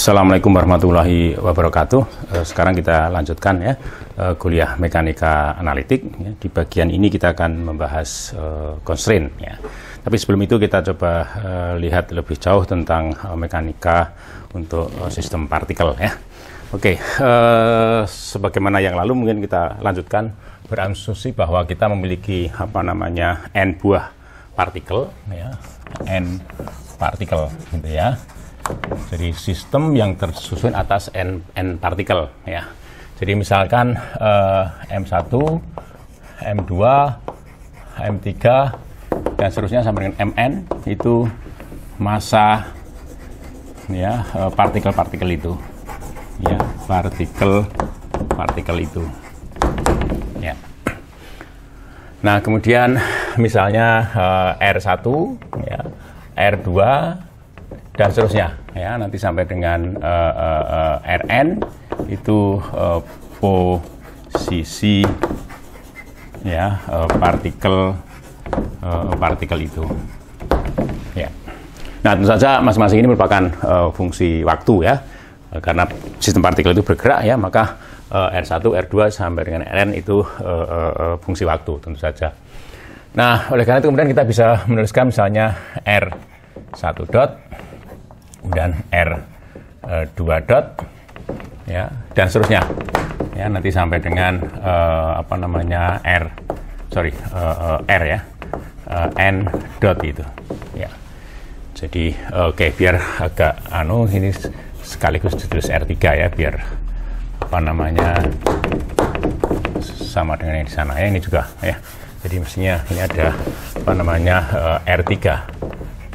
Assalamualaikum warahmatullahi wabarakatuh. Eh, sekarang kita lanjutkan ya eh, kuliah mekanika analitik. Ya, di bagian ini kita akan membahas eh, constraint ya. Tapi sebelum itu kita coba lihat lebih jauh tentang mekanika untuk sistem partikel ya. Oke, sebagaimana yang lalu mungkin kita lanjutkan berasumsi bahwa kita memiliki apa namanya n buah partikel ya, n partikel gitu ya jadi sistem yang tersusun atas n n partikel ya. Jadi misalkan uh, M1, M2, M3 dan seterusnya sampai dengan MN itu masa ya eh, partikel-partikel itu. Ya, partikel-partikel itu. Ya. Nah, kemudian misalnya uh, eh, R1 ya, R2 dan seterusnya ya nanti sampai dengan uh, eh, uh, eh, uh, eh, RN itu uh, posisi ya uh, partikel uh, partikel itu ya nah tentu saja masing-masing ini merupakan uh, fungsi waktu ya karena sistem partikel itu bergerak ya maka R1 R2 sampai dengan Rn itu uh, uh, fungsi waktu tentu saja nah oleh karena itu kemudian kita bisa menuliskan misalnya R1 dot kemudian R2 eh, dot ya dan seterusnya ya nanti sampai dengan uh, apa namanya R sorry uh, R ya uh, N dot itu ya jadi oke okay, biar agak anu ini sekaligus ditulis R3 ya biar apa namanya sama dengan yang di sana ya ini juga ya jadi mestinya ini ada apa namanya uh, R3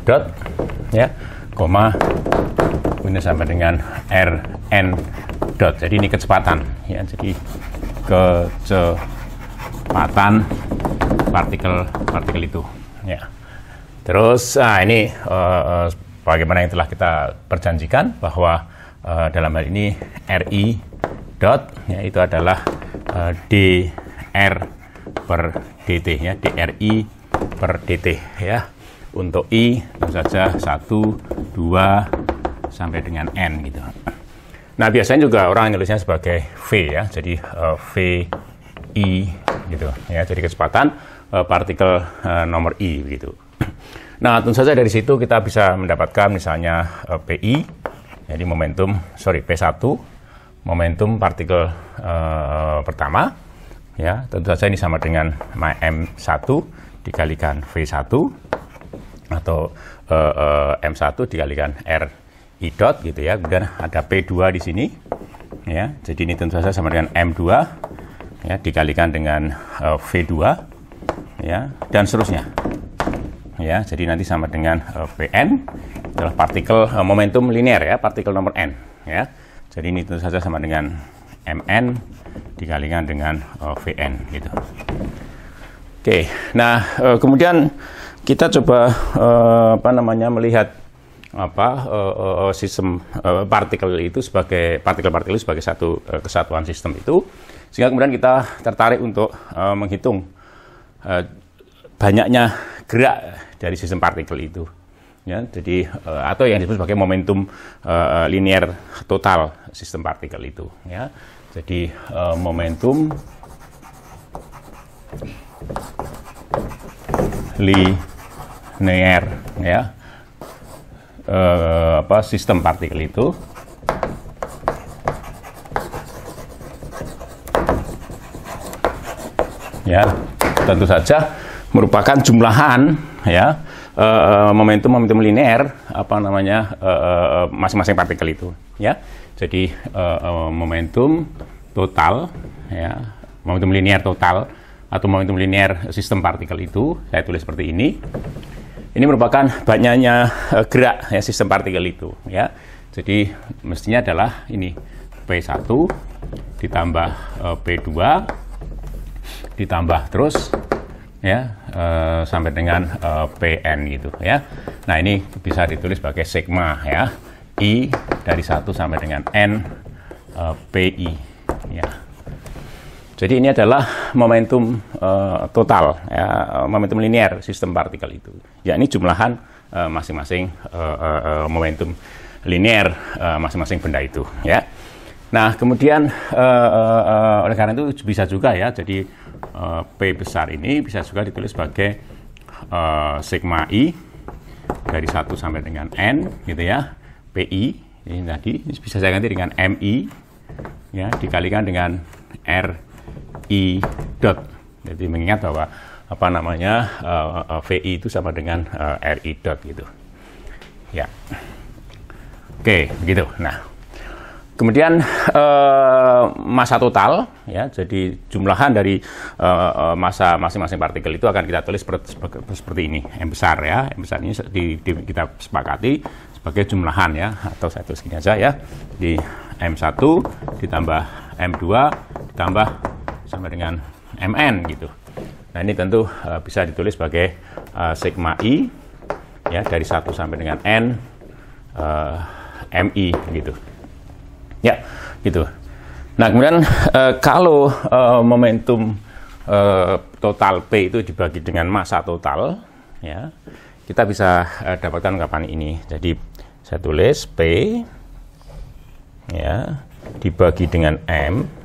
dot ya koma kemudian sama dengan r n dot jadi ini kecepatan ya jadi kecepatan partikel partikel itu ya terus nah ini eh, eh, bagaimana yang telah kita perjanjikan bahwa uh, dalam hal ini ri dot ya itu adalah uh, dr per dt ya dri per dt ya untuk I tentu saja 1, 2, sampai dengan N gitu. Nah biasanya juga orang nulisnya sebagai V ya, jadi uh, V, I gitu ya, jadi kecepatan uh, partikel uh, nomor I gitu. Nah tentu saja dari situ kita bisa mendapatkan misalnya uh, PI, jadi momentum, sorry P1, momentum partikel uh, pertama, ya tentu saja ini sama dengan M1 dikalikan V1, atau uh, uh, M1 dikalikan R I dot gitu ya. Kemudian ada P2 di sini ya. Jadi ini tentu saja sama dengan M2 ya dikalikan dengan uh, eh, V2 ya dan seterusnya. Ya, jadi nanti sama dengan uh, Vn adalah partikel uh, momentum linear ya, partikel nomor n ya. Jadi ini tentu saja sama dengan Mn dikalikan dengan uh, Vn gitu. Oke. Nah, kemudian kita coba uh, apa namanya melihat apa uh, uh, sistem uh, partikel itu sebagai partikel-partikel sebagai satu uh, kesatuan sistem itu sehingga kemudian kita tertarik untuk uh, menghitung uh, banyaknya gerak dari sistem partikel itu ya jadi uh, atau yang disebut sebagai momentum uh, linear total sistem partikel itu ya jadi uh, momentum li NER ya e, apa sistem partikel itu ya tentu saja merupakan jumlahan ya eh, momentum momentum linear apa namanya eh, masing-masing partikel itu ya jadi momentum total ya momentum linear total atau momentum linear sistem partikel itu saya tulis seperti ini ini merupakan banyaknya eh, gerak ya sistem partikel itu ya. Jadi mestinya adalah ini P1 ditambah eh, P2 ditambah terus ya eh, sampai dengan PN gitu ya. Nah, ini bisa ditulis sebagai sigma ya. I dari 1 sampai dengan N PI ya. Jadi ini adalah momentum uh, total, ya, momentum linear sistem partikel itu. Ya ini jumlahan eh, masing-masing uh, uh, uh, momentum linear masing masing-masing benda itu, ya. Nah kemudian uh, uh, uh, oleh karena itu bisa juga ya, jadi uh, p besar ini bisa juga ditulis sebagai uh, sigma i dari 1 sampai dengan n, gitu ya, pi ini tadi bisa saya ganti dengan mi, ya dikalikan dengan r i dot. Jadi mengingat bahwa apa namanya uh, eh, uh, eh, VI itu sama dengan uh, eh, RI dot gitu. Ya. Oke, gitu Nah, kemudian uh, masa total ya. Jadi jumlahan dari uh, masa masing-masing partikel itu akan kita tulis seperti, seperti ini, m besar ya. M besar ini di, di, kita sepakati sebagai jumlahan ya atau saya tulis gini aja ya. di M1 ditambah M2 ditambah sama dengan MN gitu. Nah ini tentu uh, bisa ditulis sebagai uh, sigma i ya dari 1 sampai dengan n uh, eh, mi gitu. Ya gitu. Nah kemudian uh, kalau uh, momentum uh, total p itu dibagi dengan massa total ya kita bisa uh, dapatkan kapan ini. Jadi saya tulis p ya dibagi dengan m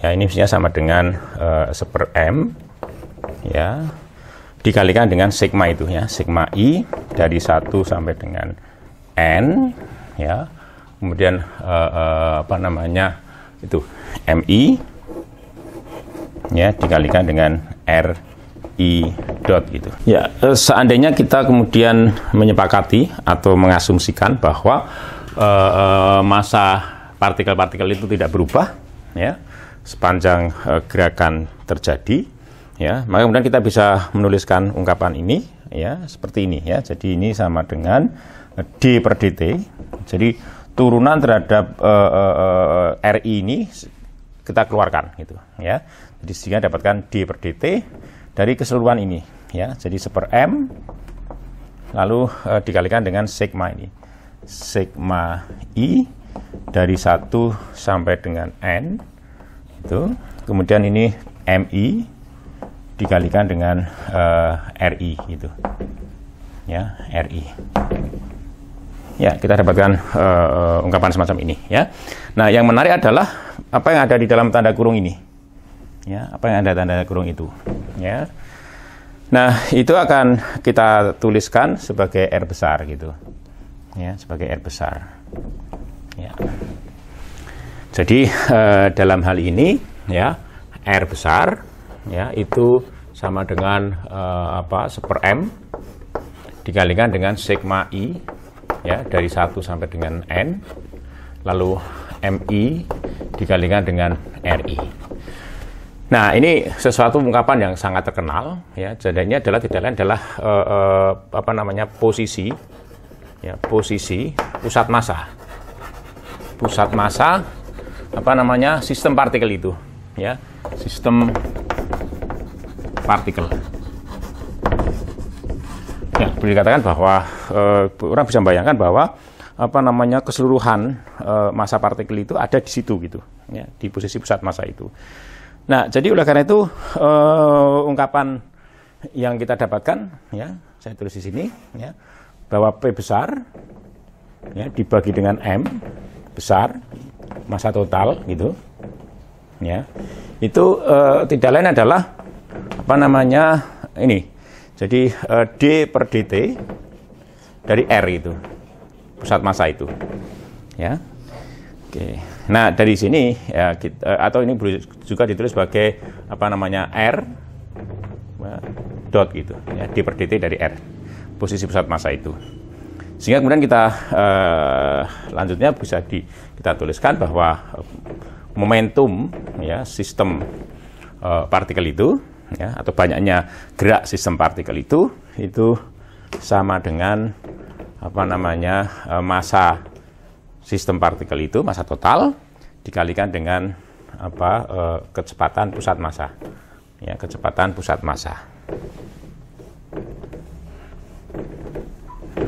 ya ini misalnya sama dengan uh, seper m ya dikalikan dengan sigma itu ya sigma i dari 1 sampai dengan n ya kemudian uh, uh, apa namanya itu mi ya dikalikan dengan r i dot gitu ya seandainya kita kemudian menyepakati atau mengasumsikan bahwa uh, uh, masa partikel-partikel itu tidak berubah ya sepanjang e, gerakan terjadi ya maka kemudian kita bisa menuliskan ungkapan ini ya seperti ini ya jadi ini sama dengan eh, d per dt jadi turunan terhadap e, eh, e, e, ri ini kita keluarkan gitu ya jadi sehingga dapatkan d per dt dari keseluruhan ini ya jadi seper m lalu e, dikalikan dengan sigma ini sigma i dari 1 sampai dengan n itu. Kemudian ini MI dikalikan dengan uh, eh, RI itu Ya, RI. Ya, kita dapatkan uh, ungkapan semacam ini ya. Nah, yang menarik adalah apa yang ada di dalam tanda kurung ini. Ya, apa yang ada tanda kurung itu, ya. Nah, itu akan kita tuliskan sebagai R besar gitu. Ya, sebagai R besar. Ya. Jadi eh, dalam hal ini ya R besar ya itu sama dengan eh, apa seper m dikalikan dengan sigma i ya dari 1 sampai dengan n lalu mi dikalikan dengan ri. Nah ini sesuatu ungkapan yang sangat terkenal ya jadinya adalah tidak lain adalah eh, eh, apa namanya posisi ya posisi pusat massa pusat massa apa namanya sistem partikel itu ya sistem partikel ya boleh dikatakan bahwa eh, orang bisa membayangkan bahwa apa namanya keseluruhan eh, masa partikel itu ada di situ gitu ya di posisi pusat masa itu nah jadi oleh karena itu eh, ungkapan yang kita dapatkan ya saya tulis di sini ya bahwa p besar ya dibagi dengan m besar masa total gitu ya itu uh, tidak lain adalah apa namanya ini jadi uh, d per dt dari r itu pusat masa itu ya oke nah dari sini ya kita, eh, atau ini juga ditulis sebagai apa namanya r dot gitu ya d per dt dari r posisi pusat masa itu sehingga kemudian kita uh, lanjutnya bisa di kita tuliskan bahwa eh, momentum ya sistem uh, partikel itu ya atau banyaknya gerak sistem partikel itu itu sama dengan apa namanya uh, eh, masa sistem partikel itu masa total dikalikan dengan apa uh, kecepatan pusat massa ya kecepatan pusat massa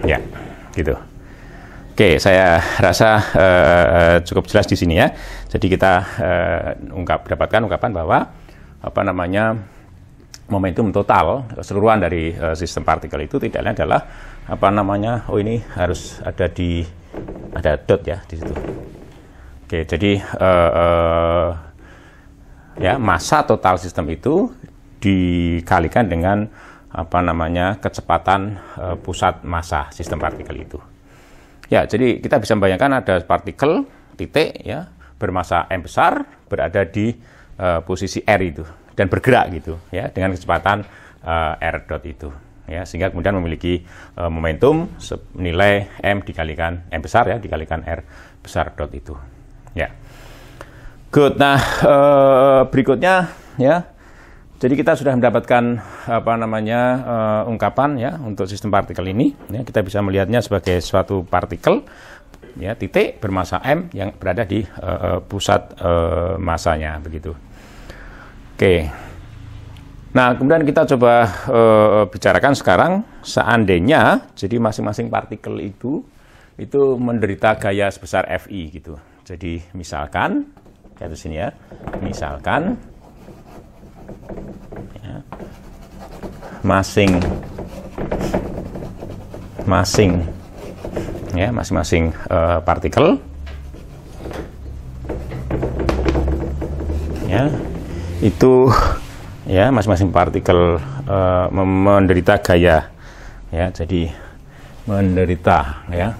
ya gitu Oke, saya rasa uh, cukup jelas di sini ya. Jadi kita uh, ungkap dapatkan ungkapan bahwa apa namanya momentum total keseluruhan dari uh, sistem partikel itu tidaknya adalah apa namanya oh ini harus ada di ada dot ya di situ. Oke, jadi uh, uh, ya masa total sistem itu dikalikan dengan apa namanya kecepatan uh, pusat massa sistem partikel itu. Ya, jadi kita bisa membayangkan ada partikel titik ya bermasa m besar berada di uh, posisi r itu dan bergerak gitu ya dengan kecepatan uh, r dot itu ya sehingga kemudian memiliki uh, momentum nilai m dikalikan m besar ya dikalikan r besar dot itu ya good nah uh, berikutnya ya jadi kita sudah mendapatkan apa namanya uh, ungkapan ya untuk sistem partikel ini. Ya, kita bisa melihatnya sebagai suatu partikel ya titik bermassa m yang berada di uh, pusat uh, masanya begitu. Oke. Nah kemudian kita coba uh, bicarakan sekarang seandainya jadi masing-masing partikel itu itu menderita gaya sebesar fi gitu. Jadi misalkan, lihat di sini ya, misalkan ya. masing masing ya masing-masing uh, partikel ya itu ya masing-masing partikel uh, menderita gaya ya jadi menderita ya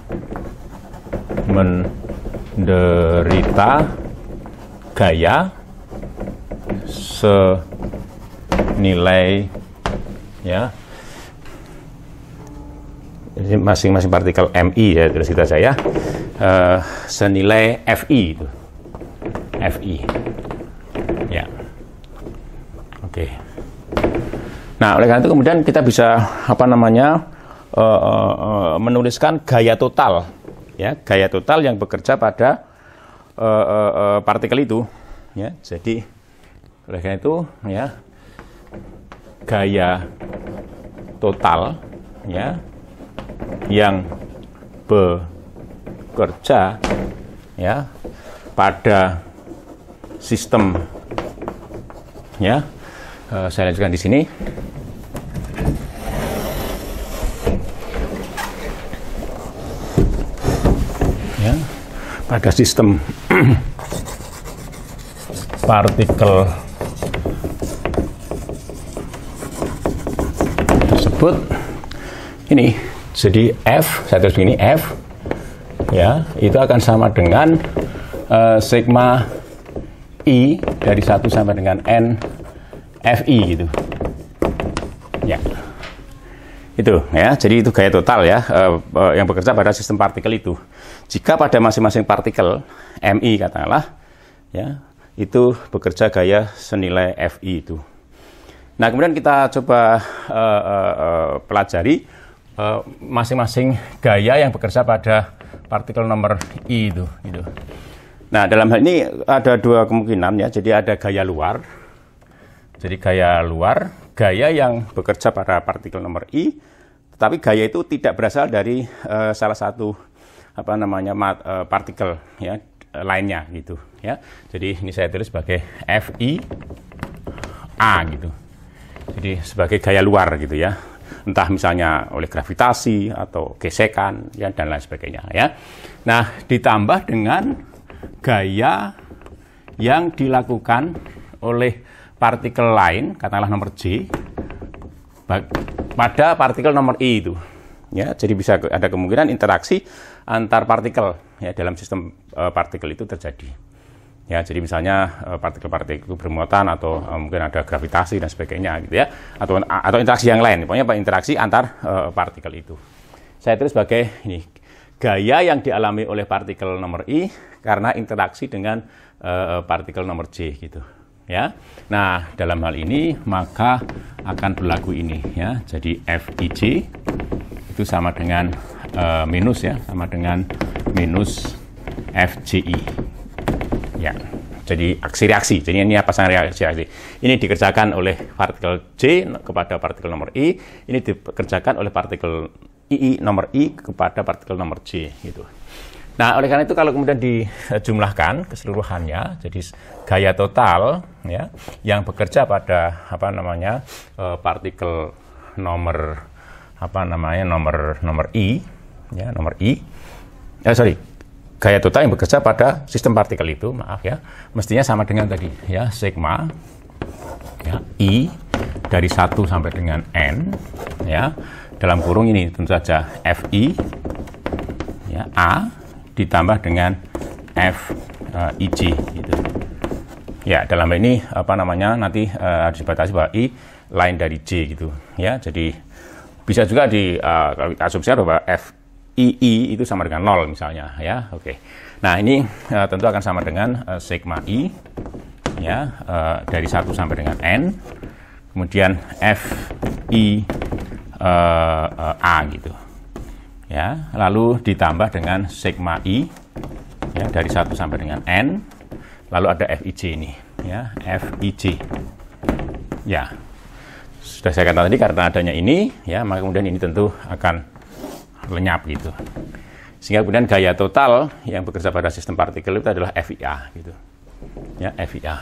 menderita gaya senilai ya masing-masing partikel MI ya dari kita saya uh, senilai FI itu FI ya oke okay. nah oleh karena itu kemudian kita bisa apa namanya uh, uh, menuliskan gaya total ya gaya total yang bekerja pada uh, uh, partikel itu ya jadi oleh karena itu, ya gaya total ya yang bekerja ya pada sistem ya eh, saya lanjutkan di sini ya pada sistem partikel tersebut ini. Jadi F, saya tulis begini, F ya, itu akan sama dengan uh, sigma I dari 1 sampai dengan N FI gitu. Ya. Itu ya, jadi itu gaya total ya uh, uh, yang bekerja pada sistem partikel itu. Jika pada masing-masing partikel MI katakanlah ya, itu bekerja gaya senilai FI itu. Nah, kemudian kita coba uh, uh, uh, pelajari masing-masing uh, gaya yang bekerja pada partikel nomor I itu. Gitu. Nah, dalam hal ini ada dua kemungkinan ya. Jadi ada gaya luar. Jadi gaya luar, gaya yang bekerja pada partikel nomor I, tetapi gaya itu tidak berasal dari uh, salah satu apa namanya uh, partikel ya lainnya gitu ya. Jadi ini saya tulis sebagai FI A gitu. Jadi sebagai gaya luar gitu ya. Entah misalnya oleh gravitasi atau gesekan ya dan lain sebagainya ya. Nah, ditambah dengan gaya yang dilakukan oleh partikel lain, katakanlah nomor J pada partikel nomor I itu. Ya, jadi bisa ada kemungkinan interaksi antar partikel ya dalam sistem uh, partikel itu terjadi ya jadi misalnya eh, partikel-partikel itu bermuatan atau eh, mungkin ada gravitasi dan sebagainya gitu ya atau atau interaksi yang lain pokoknya interaksi antar uh, partikel itu saya terus sebagai ini gaya yang dialami oleh partikel nomor i karena interaksi dengan uh, partikel nomor j gitu ya nah dalam hal ini maka akan berlaku ini ya jadi fij itu sama dengan uh, minus ya sama dengan minus fji ya jadi aksi reaksi. Jadi ini apa sang reaksi reaksi. Ini dikerjakan oleh partikel J kepada partikel nomor I, ini dikerjakan oleh partikel II nomor I kepada partikel nomor J gitu. Nah, oleh karena itu kalau kemudian dijumlahkan keseluruhannya, jadi gaya total ya yang bekerja pada apa namanya eh, partikel nomor apa namanya nomor nomor I ya nomor I. Eh, sorry, gaya total yang bekerja pada sistem partikel itu, maaf ya, mestinya sama dengan tadi ya, sigma ya, I dari 1 sampai dengan N ya, dalam kurung ini tentu saja FI ya, A ditambah dengan F uh, eh, IG gitu. Ya, dalam ini apa namanya nanti uh, harus dibatasi bahwa I lain dari J gitu ya. Jadi bisa juga di eh, uh, asumsi bahwa F II itu sama dengan 0 misalnya ya. Oke. Okay. Nah, ini uh, tentu akan sama dengan uh, sigma I ya uh, dari 1 sampai dengan n. Kemudian F I uh, uh, A gitu. Ya, lalu ditambah dengan sigma I ya dari 1 sampai dengan n. Lalu ada FIJ ini ya, FIJ. Ya. Sudah saya katakan tadi karena adanya ini ya, maka kemudian ini tentu akan lenyap gitu. Sehingga kemudian gaya total yang bekerja pada sistem partikel itu adalah FIA gitu. Ya, FIA.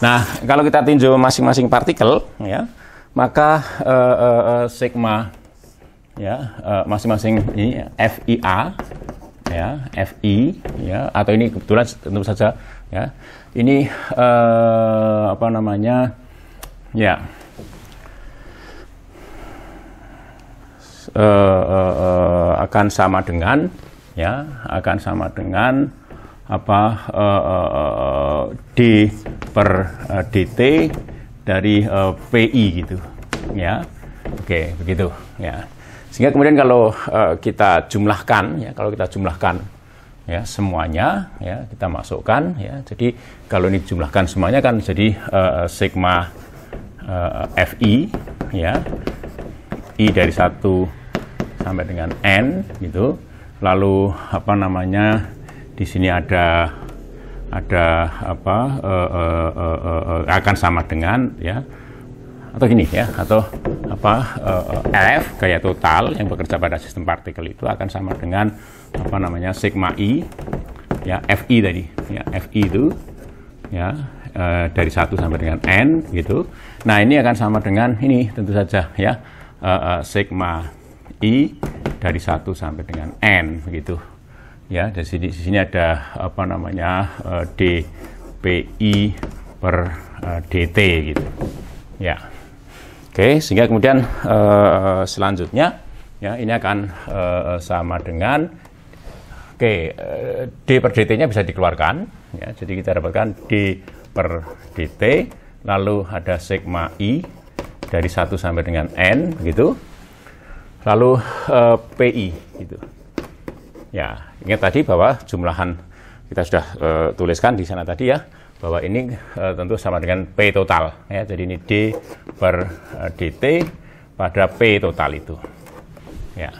Nah, kalau kita tinjau masing-masing partikel ya, maka uh, uh, sigma ya masing-masing ini FIA ya FI ya atau ini kebetulan tentu saja ya ini uh, apa namanya ya uh, uh, uh, akan sama dengan ya akan sama dengan apa uh, uh, d per uh, dt dari uh, pi gitu ya oke okay, begitu ya sehingga kemudian kalau uh, kita jumlahkan ya kalau kita jumlahkan ya semuanya ya kita masukkan ya jadi kalau ini jumlahkan semuanya kan jadi uh, sigma uh, fi ya i dari satu sampai dengan N gitu. Lalu apa namanya? Di sini ada ada apa uh, uh, uh, uh, akan sama dengan ya atau gini ya atau apa uh, F gaya total yang bekerja pada sistem partikel itu akan sama dengan apa namanya sigma i ya fi tadi ya fi itu ya uh, dari 1 sampai dengan n gitu. Nah, ini akan sama dengan ini tentu saja ya uh, uh, sigma i dari 1 sampai dengan n begitu. Ya, dari sini di sini ada apa namanya uh, eh, dpi per eh, dt gitu. Ya. Oke, sehingga kemudian eh, selanjutnya ya ini akan sama dengan oke d per dt-nya bisa dikeluarkan ya. Jadi kita dapatkan d per dt lalu ada sigma i dari 1 sampai dengan n begitu lalu eh, PI gitu. Ya, ingat tadi bahwa jumlahan kita sudah eh, tuliskan di sana tadi ya bahwa ini eh, tentu sama dengan P total ya. Jadi ini D per eh, DT pada P total itu. Ya.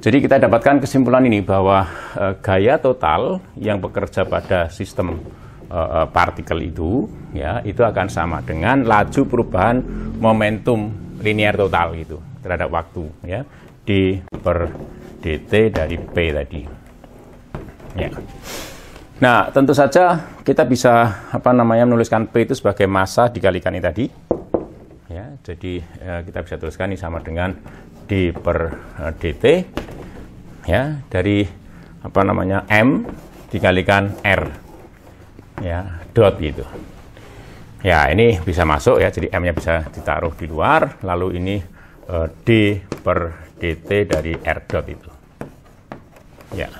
Jadi kita dapatkan kesimpulan ini bahwa e, gaya total yang bekerja pada sistem e, partikel itu ya itu akan sama dengan laju perubahan momentum linear total gitu terhadap waktu ya d per dt dari p tadi ya nah tentu saja kita bisa apa namanya menuliskan p itu sebagai massa dikalikan ini tadi ya jadi ya, kita bisa tuliskan ini sama dengan d per e, dt ya dari apa namanya m dikalikan r ya dot gitu ya ini bisa masuk ya jadi m nya bisa ditaruh di luar lalu ini Eh, D per DT dari R dot itu. Ya.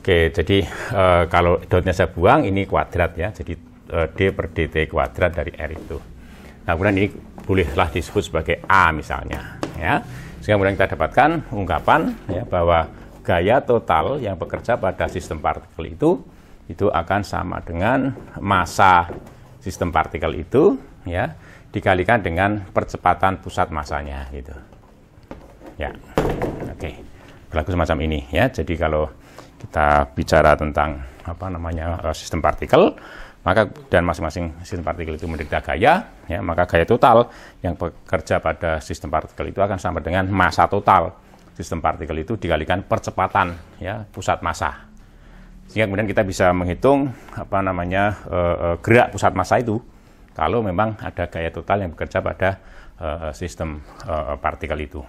Oke, jadi eh, kalau dotnya saya buang, ini kuadrat ya. Jadi eh, D per DT kuadrat dari R itu. Nah, kemudian ini bolehlah disebut sebagai A misalnya. ya Sehingga kemudian kita dapatkan ungkapan ya, bahwa gaya total yang bekerja pada sistem partikel itu itu akan sama dengan masa sistem partikel itu ya dikalikan dengan percepatan pusat masanya gitu. Ya. Oke. Okay. Berlaku semacam ini ya. Jadi kalau kita bicara tentang apa namanya eh, sistem partikel maka dan masing-masing sistem partikel itu menderita gaya ya maka gaya total yang bekerja pada sistem partikel itu akan sama dengan massa total sistem partikel itu dikalikan percepatan ya pusat massa sehingga kemudian kita bisa menghitung apa namanya eh, eh, gerak pusat massa itu kalau memang ada gaya total yang bekerja pada uh, sistem uh, partikel itu.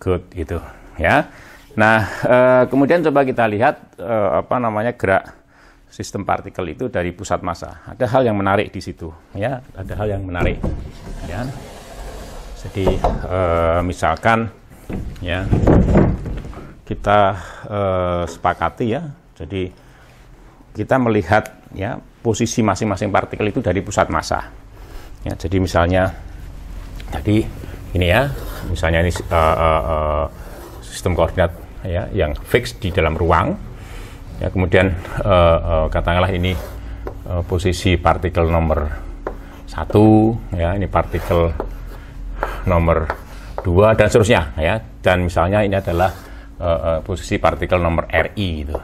Good itu ya. Nah, uh, kemudian coba kita lihat uh, apa namanya gerak sistem partikel itu dari pusat massa. Ada hal yang menarik di situ ya, ada hal yang menarik ya. Jadi uh, misalkan ya kita sepakati ya. Jadi kita melihat ya posisi masing-masing partikel itu dari pusat massa. Ya, jadi misalnya tadi ini ya, misalnya ini uh, uh, uh, sistem koordinat ya yang fix di dalam ruang. Ya, kemudian uh, uh, katakanlah ini uh, posisi partikel nomor satu, ya ini partikel nomor dua dan seterusnya, ya. Dan misalnya ini adalah uh, uh, posisi partikel nomor RI itu.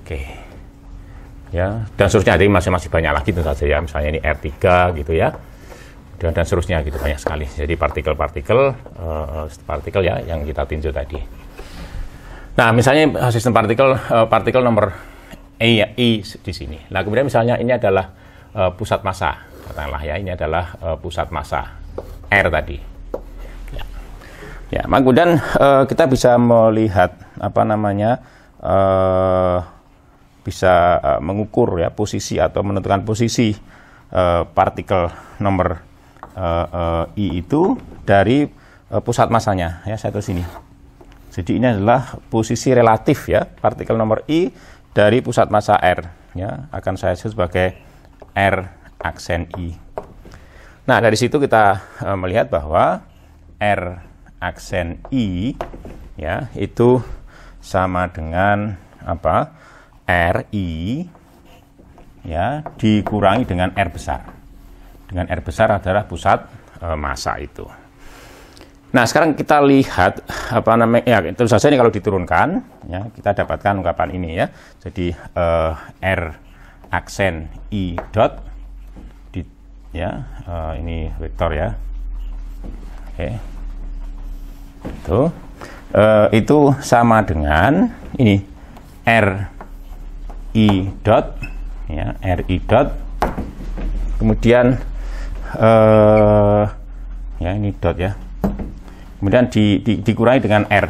Oke. Okay ya dan seterusnya jadi masih masih banyak lagi tentu saja ya misalnya ini R3 gitu ya dan dan seterusnya gitu banyak sekali jadi partikel-partikel uh, partikel ya yang kita tinjau tadi nah misalnya eh, sistem partikel uh, partikel nomor E ya E di sini nah kemudian misalnya ini adalah uh, pusat massa katakanlah ya ini adalah uh, pusat massa R tadi ya, ya kemudian uh, kita bisa melihat apa namanya uh, bisa uh, mengukur ya posisi atau menentukan posisi uh, partikel nomor uh, uh, I itu dari uh, pusat masanya ya saya tulis ini. Jadi ini adalah posisi relatif ya partikel nomor I dari pusat massa R ya akan saya sebut sebagai R aksen I. Nah, dari situ kita uh, melihat bahwa R aksen I ya itu sama dengan apa? RI ya dikurangi dengan R besar. Dengan R besar adalah pusat e, massa itu. Nah, sekarang kita lihat apa namanya ya terus saja ini kalau diturunkan ya kita dapatkan ungkapan ini ya. Jadi e, R aksen I dot di, ya e, ini vektor ya. Oke. Itu e, itu sama dengan ini R ri dot ya ri dot kemudian eh, ya ini dot ya kemudian di, di, dikurangi dengan r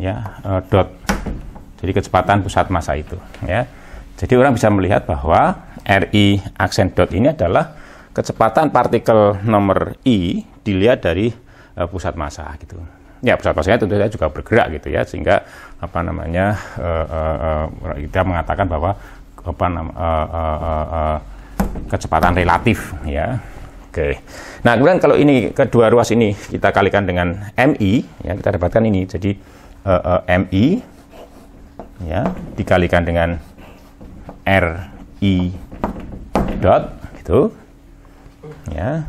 ya uh, dot jadi kecepatan pusat massa itu ya jadi orang bisa melihat bahwa ri aksen dot ini adalah kecepatan partikel nomor i dilihat dari uh, pusat massa gitu ya pusat pasarnya tentu saja juga bergerak gitu ya sehingga apa namanya uh, uh, uh, kita mengatakan bahwa apa nama, uh, uh, uh, uh, kecepatan relatif ya oke nah kemudian kalau ini kedua ruas ini kita kalikan dengan mi ya kita dapatkan ini jadi uh, uh, mi ya dikalikan dengan ri dot gitu ya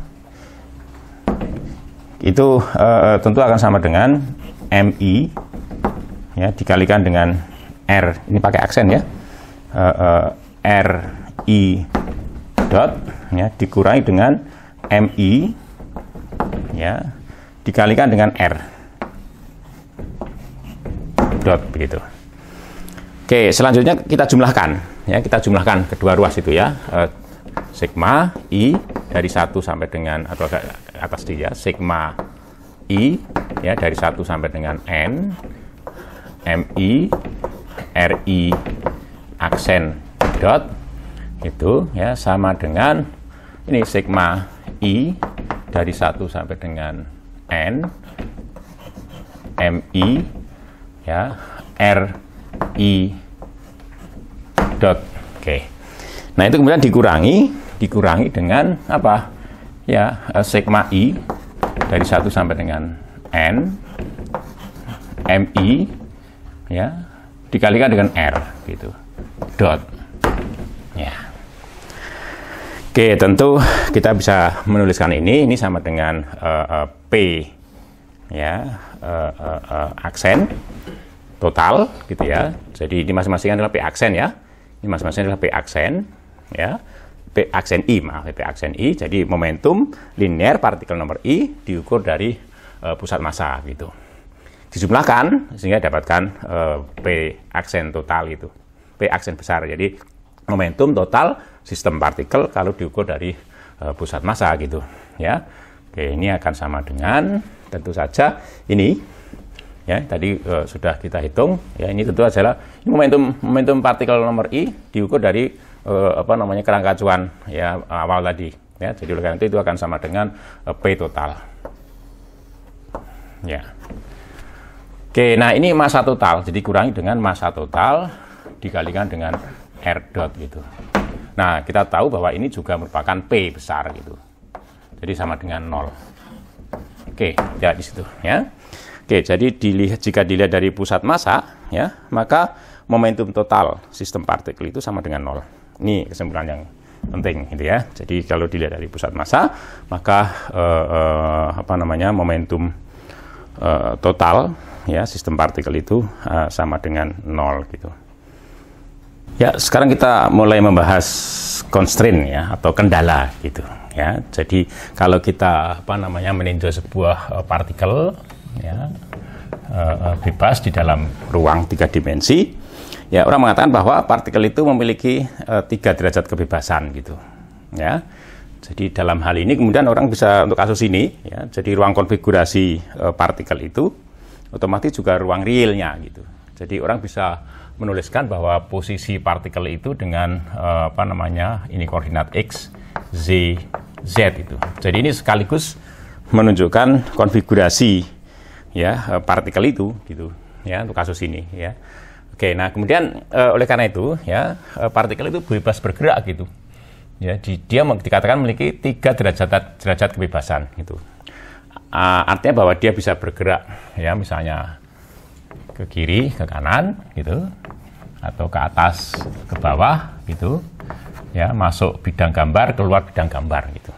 itu uh, tentu akan sama dengan MI ya dikalikan dengan R ini pakai aksen ya uh, eh, uh, RI dot ya dikurangi dengan MI ya dikalikan dengan R dot begitu Oke selanjutnya kita jumlahkan ya kita jumlahkan kedua ruas itu ya uh, sigma I dari satu sampai dengan atau agak atas dia sigma i ya dari satu sampai dengan n mi ri aksen dot itu ya sama dengan ini sigma i dari satu sampai dengan n mi ya ri dot oke okay. nah itu kemudian dikurangi dikurangi dengan apa ya eh, sigma i dari 1 sampai dengan n mi ya dikalikan dengan r gitu dot ya oke tentu kita bisa menuliskan ini ini sama dengan uh, uh, p ya uh, uh, uh, aksen total gitu ya jadi ini masing-masing adalah p aksen ya ini masing-masing adalah p aksen ya P aksen I, maaf P aksen I. Jadi momentum linear partikel nomor I diukur dari uh, pusat massa gitu. Dijumlahkan sehingga dapatkan uh, P aksen total itu. P aksen besar. Jadi momentum total sistem partikel kalau diukur dari uh, pusat massa gitu, ya. Oke, ini akan sama dengan tentu saja ini ya tadi uh, sudah kita hitung ya ini tentu adalah momentum momentum partikel nomor i diukur dari uh, apa namanya kerangka acuan ya awal tadi ya jadi oleh karena itu itu akan sama dengan uh, eh, P total ya Oke nah ini masa total jadi kurangi dengan masa total dikalikan dengan R dot gitu nah kita tahu bahwa ini juga merupakan P besar gitu jadi sama dengan nol Oke, ya di situ ya. Oke, jadi dilihat jika dilihat dari pusat massa ya, maka momentum total sistem partikel itu sama dengan nol. Ini kesimpulan yang penting gitu ya. Jadi kalau dilihat dari pusat massa, maka uh, uh, apa namanya momentum uh, total ya sistem partikel itu uh, sama dengan nol gitu. Ya sekarang kita mulai membahas constraint ya atau kendala gitu ya. Jadi kalau kita apa namanya meninjau sebuah uh, partikel ya uh, bebas di dalam ruang tiga dimensi ya orang mengatakan bahwa partikel itu memiliki eh, tiga derajat kebebasan gitu ya jadi dalam hal ini kemudian orang bisa untuk kasus ini ya jadi ruang konfigurasi eh, partikel itu otomatis juga ruang realnya gitu jadi orang bisa menuliskan bahwa posisi partikel itu dengan uh, apa namanya ini koordinat x, z, z itu. Jadi ini sekaligus menunjukkan konfigurasi ya partikel itu gitu ya untuk kasus ini ya. Oke, nah kemudian uh, oleh karena itu ya eh, partikel itu bebas bergerak gitu. Ya, di, dia dikatakan memiliki tiga derajat derajat kebebasan gitu. Uh, artinya bahwa dia bisa bergerak ya misalnya ke kiri, ke kanan gitu atau ke atas, ke bawah gitu. Ya, masuk bidang gambar, keluar bidang gambar gitu.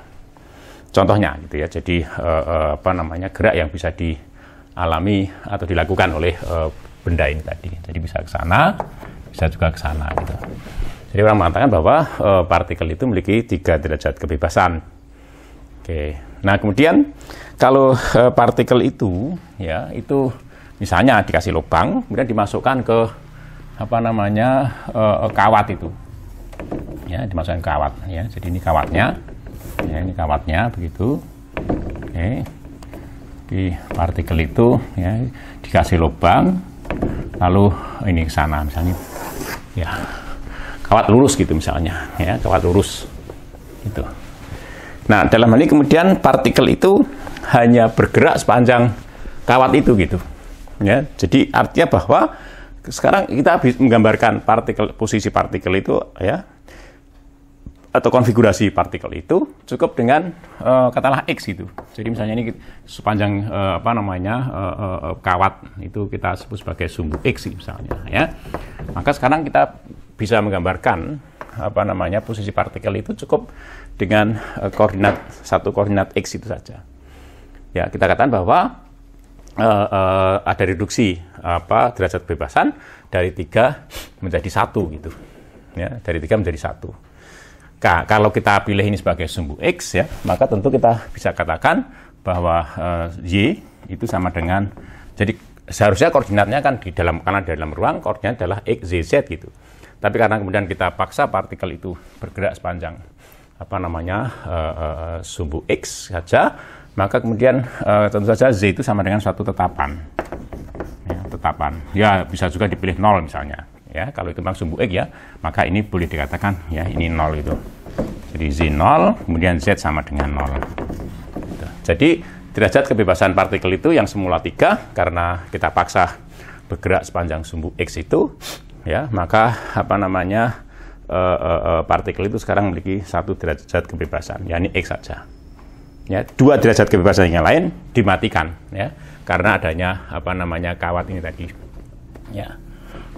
Contohnya gitu ya. Jadi uh, uh, apa namanya gerak yang bisa dialami atau dilakukan oleh uh, benda ini tadi. Jadi bisa ke sana, bisa juga ke sana gitu. Jadi orang mengatakan bahwa e, partikel itu memiliki tiga derajat kebebasan. Oke. Nah kemudian kalau e, partikel itu ya itu misalnya dikasih lubang, kemudian dimasukkan ke apa namanya e, kawat itu, ya dimasukkan kawat. Ya. Jadi ini kawatnya, ya ini kawatnya begitu. Oke. Di partikel itu ya dikasih lubang, lalu ini ke sana misalnya ya kawat lurus gitu misalnya ya kawat lurus gitu nah dalam hal ini kemudian partikel itu hanya bergerak sepanjang kawat itu gitu ya jadi artinya bahwa sekarang kita menggambarkan partikel posisi partikel itu ya atau konfigurasi partikel itu cukup dengan uh, katalah x gitu. Jadi misalnya ini sepanjang uh, apa namanya uh, uh, kawat itu kita sebut sebagai sumbu x misalnya ya. Maka sekarang kita bisa menggambarkan apa namanya posisi partikel itu cukup dengan uh, koordinat satu koordinat x itu saja. Ya kita katakan bahwa uh, uh, ada reduksi apa derajat bebasan dari tiga menjadi satu gitu. Ya dari tiga menjadi satu K, kalau kita pilih ini sebagai sumbu X ya, maka tentu kita bisa katakan bahwa uh, Y itu sama dengan jadi seharusnya koordinatnya kan di dalam karena di dalam ruang koordinat adalah X, Z, Z gitu. Tapi karena kemudian kita paksa partikel itu bergerak sepanjang apa namanya uh, uh, sumbu X saja, maka kemudian uh, tentu saja Z itu sama dengan suatu tetapan. Ya, tetapan. Ya bisa juga dipilih nol misalnya ya kalau itu memang sumbu x ya maka ini boleh dikatakan ya ini nol itu jadi z nol kemudian z sama dengan nol gitu. jadi derajat kebebasan partikel itu yang semula tiga karena kita paksa bergerak sepanjang sumbu x itu ya maka apa namanya e, e, e, partikel itu sekarang memiliki satu derajat kebebasan yakni x saja ya dua derajat kebebasan yang lain dimatikan ya karena adanya apa namanya kawat ini tadi ya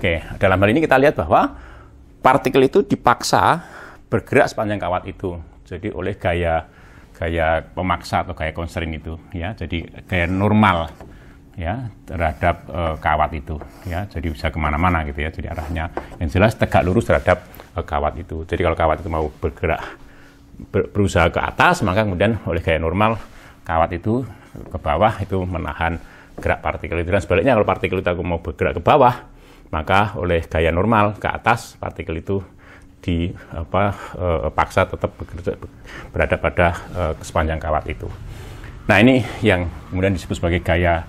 Oke, dalam hal ini kita lihat bahwa partikel itu dipaksa bergerak sepanjang kawat itu. Jadi oleh gaya gaya pemaksa atau gaya constraint itu ya. Jadi gaya normal ya terhadap e, kawat itu ya jadi bisa kemana-mana gitu ya jadi arahnya yang jelas tegak lurus terhadap e, kawat itu jadi kalau kawat itu mau bergerak ber, berusaha ke atas maka kemudian oleh gaya normal kawat itu ke bawah itu menahan gerak partikel itu dan sebaliknya kalau partikel itu aku mau bergerak ke bawah maka oleh gaya normal ke atas partikel itu di apa e, paksa tetap bekerja, berada pada e, eh, sepanjang kawat itu. Nah ini yang kemudian disebut sebagai gaya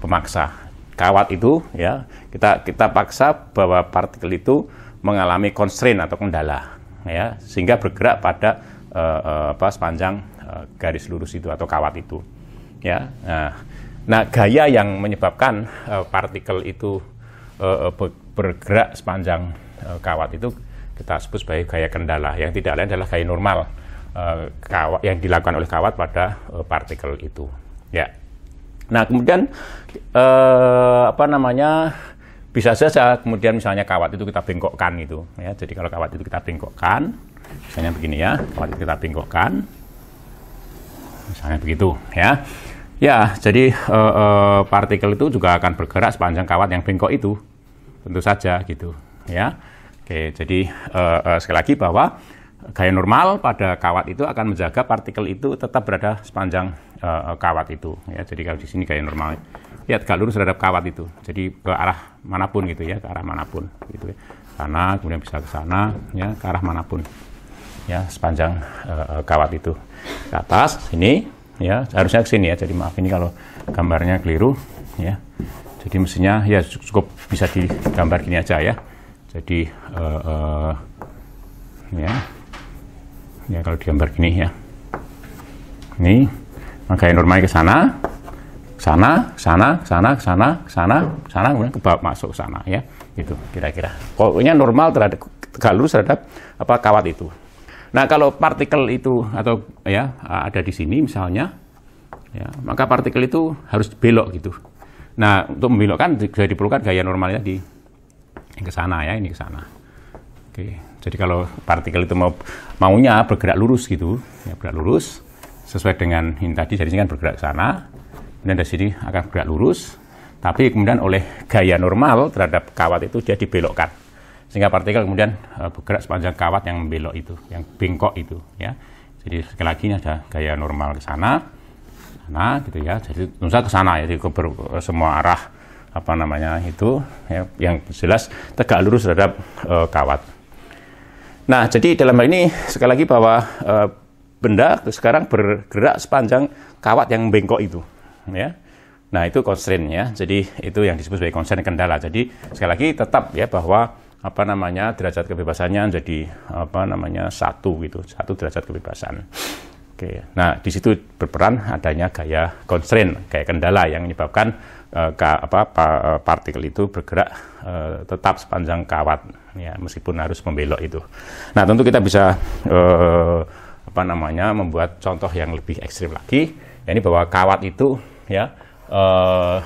pemaksa kawat itu ya kita kita paksa bahwa partikel itu mengalami constraint atau kendala ya sehingga bergerak pada e, e, apa sepanjang e, garis lurus itu atau kawat itu ya nah, nah gaya yang menyebabkan partikel itu Eh, eh, bergerak sepanjang eh, kawat itu kita sebut sebagai gaya kendala yang tidak lain adalah gaya normal kawat yang dilakukan oleh kawat pada partikel itu ya nah kemudian apa namanya bisa saja kemudian misalnya kawat itu kita bengkokkan gitu ya jadi kalau kawat itu kita bengkokkan misalnya begini ya kawat itu kita bengkokkan misalnya begitu ya Ya, jadi uh, uh, partikel itu juga akan bergerak sepanjang kawat yang bengkok itu, tentu saja gitu, ya. Oke, jadi uh, uh, sekali lagi bahwa gaya normal pada kawat itu akan menjaga partikel itu tetap berada sepanjang uh, kawat itu, ya. Jadi kalau di sini gaya normal, ya tegak lurus terhadap kawat itu, jadi ke arah manapun gitu ya, ke arah manapun gitu ya. Sana, kemudian bisa ke sana, ya, ke arah manapun, ya, sepanjang uh, kawat itu ke atas, ini ya harusnya ke sini ya jadi maaf ini kalau gambarnya keliru ya jadi mestinya ya cukup bisa digambar gini aja ya jadi uh, uh, ya ya kalau digambar gini ya ini makanya normal ke sana sana sana sana sana sana sana kemudian ke bawah masuk sana ya itu kira-kira pokoknya normal terhadap galur terhadap apa kawat itu Nah, kalau partikel itu atau ya ada di sini misalnya, ya, maka partikel itu harus belok gitu. Nah, untuk membelokkan sudah diperlukan gaya normalnya di ke sana ya, ini ke sana. Oke. Jadi kalau partikel itu mau maunya bergerak lurus gitu, ya bergerak lurus sesuai dengan ini tadi jadi kan bergerak ke sana. Kemudian dari sini akan bergerak lurus, tapi kemudian oleh gaya normal terhadap kawat itu dia dibelokkan sehingga partikel kemudian uh, bergerak sepanjang kawat yang belok itu, yang bengkok itu, ya. Jadi sekali lagi ini ada gaya normal ke sana, sana gitu ya. Jadi nusa ke sana ya, jadi ke eh, semua arah apa namanya itu ya, yang jelas tegak lurus terhadap uh, kawat. Nah, jadi dalam hal ini sekali lagi bahwa uh, benda sekarang bergerak sepanjang kawat yang bengkok itu, ya. Nah, itu constraint ya. Jadi itu yang disebut sebagai constraint kendala. Jadi sekali lagi tetap ya bahwa apa namanya derajat kebebasannya jadi apa namanya satu gitu satu derajat kebebasan oke nah di situ berperan adanya gaya constraint gaya kendala yang menyebabkan uh, ka, apa pa, eh, partikel itu bergerak uh, tetap sepanjang kawat ya meskipun harus membelok itu nah tentu kita bisa uh, apa namanya membuat contoh yang lebih ekstrim lagi ya ini bahwa kawat itu ya uh,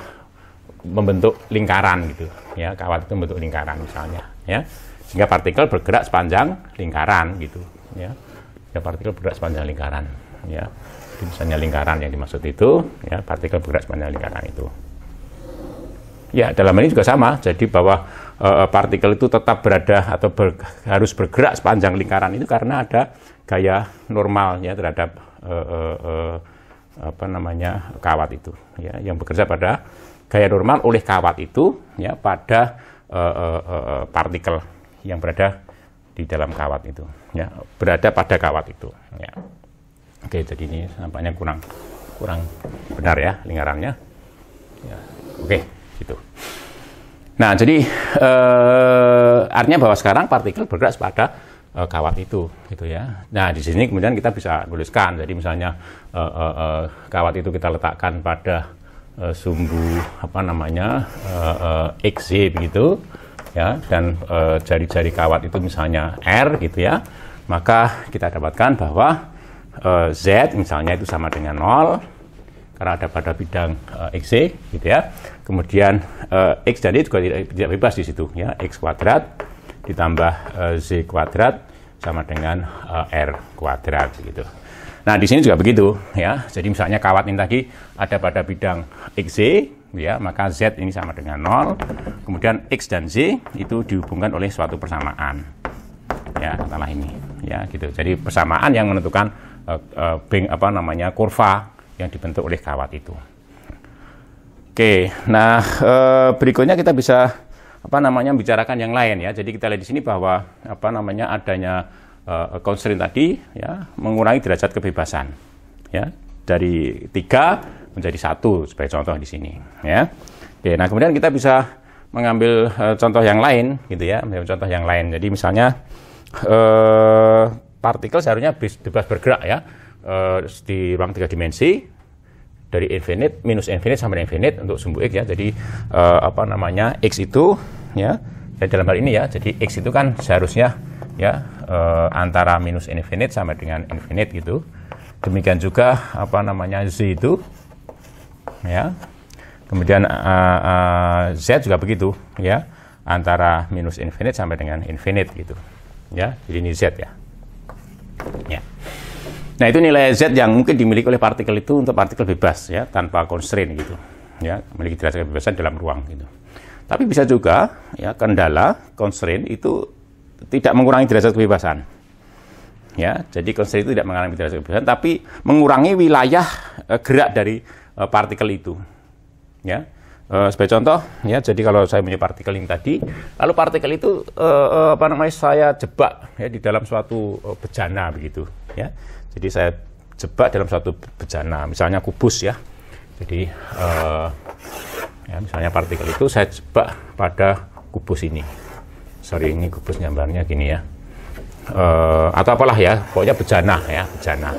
membentuk lingkaran gitu ya kawat itu membentuk lingkaran misalnya ya sehingga partikel bergerak sepanjang lingkaran gitu ya ya partikel bergerak sepanjang lingkaran ya Jadi, misalnya lingkaran yang dimaksud itu ya partikel bergerak sepanjang lingkaran itu ya dalam ini juga sama jadi bahwa e, partikel itu tetap berada atau ber, harus bergerak sepanjang lingkaran itu karena ada gaya normal ya terhadap e, e, apa namanya kawat itu ya yang bekerja pada gaya normal oleh kawat itu ya pada uh, uh, uh, partikel yang berada di dalam kawat itu ya berada pada kawat itu ya oke jadi ini nampaknya kurang kurang benar ya lingkarannya ya, oke gitu nah jadi uh, artinya bahwa sekarang partikel bergerak pada uh, kawat itu gitu ya nah di sini kemudian kita bisa tuliskan jadi misalnya uh, uh, uh, kawat itu kita letakkan pada uh, sumbu apa namanya uh, eh, uh, eh, XY begitu ya dan jari-jari uh, kawat itu misalnya R gitu ya maka kita dapatkan bahwa uh, Z misalnya itu sama dengan 0 karena ada pada bidang uh, XC gitu ya. Kemudian uh, X jadi Y juga tidak, tidak bebas di situ ya. X kuadrat ditambah uh, Z kuadrat sama dengan uh, R kuadrat gitu. Nah, di sini juga begitu ya. Jadi misalnya kawat ini tadi ada pada bidang XZ ya, maka Z ini sama dengan 0. Kemudian X dan Z itu dihubungkan oleh suatu persamaan. Ya, katalah ini ya gitu. Jadi persamaan yang menentukan uh, eh, uh, eh, bing, apa namanya kurva yang dibentuk oleh kawat itu. Oke, nah uh, berikutnya kita bisa apa namanya membicarakan yang lain ya. Jadi kita lihat di sini bahwa apa namanya adanya uh, tadi ya mengurangi derajat kebebasan ya dari tiga menjadi satu sebagai contoh di sini ya oke nah kemudian kita bisa mengambil uh, contoh yang lain gitu ya contoh yang lain jadi misalnya uh, partikel seharusnya bebas bergerak ya uh, di ruang tiga dimensi dari infinite minus infinite sampai infinite untuk sumbu x ya jadi uh, apa namanya x itu ya, ya dalam hal ini ya jadi x itu kan seharusnya ya eh, antara minus infinite sampai dengan infinite gitu demikian juga apa namanya z itu ya kemudian uh, uh, z juga begitu ya antara minus infinite sampai dengan infinite gitu ya jadi ini z ya ya nah itu nilai z yang mungkin dimiliki oleh partikel itu untuk partikel bebas ya tanpa constraint gitu ya memiliki derajat kebebasan dalam ruang gitu tapi bisa juga ya kendala constraint itu tidak mengurangi derajat kebebasan. Ya, jadi konser itu tidak mengurangi derajat kebebasan, tapi mengurangi wilayah eh, gerak dari eh, partikel itu. Ya, eh, sebagai contoh, ya, jadi kalau saya punya partikel yang tadi, lalu partikel itu eh, apa namanya saya jebak ya di dalam suatu bejana begitu. Ya, jadi saya jebak dalam suatu bejana, misalnya kubus ya. Jadi ya, misalnya partikel itu saya jebak pada kubus ini sorry ini kubus nyambarnya gini ya e, atau apalah ya pokoknya bejana ya bejana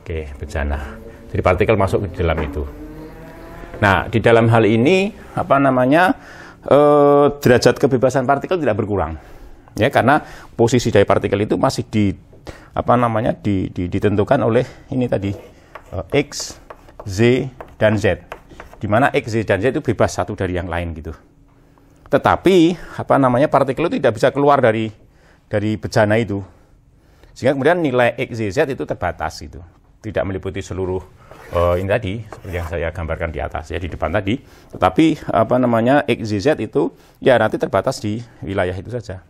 oke bejana jadi partikel masuk ke dalam itu nah di dalam hal ini apa namanya e, derajat kebebasan partikel tidak berkurang ya karena posisi dari partikel itu masih di apa namanya di, di, ditentukan oleh ini tadi e, x z dan z dimana x z dan z itu bebas satu dari yang lain gitu tetapi apa namanya partikel itu tidak bisa keluar dari dari bejana itu. Sehingga kemudian nilai xz itu terbatas itu. Tidak meliputi seluruh uh, ini tadi seperti yang saya gambarkan di atas ya di depan tadi. Tetapi apa namanya xz itu ya nanti terbatas di wilayah itu saja.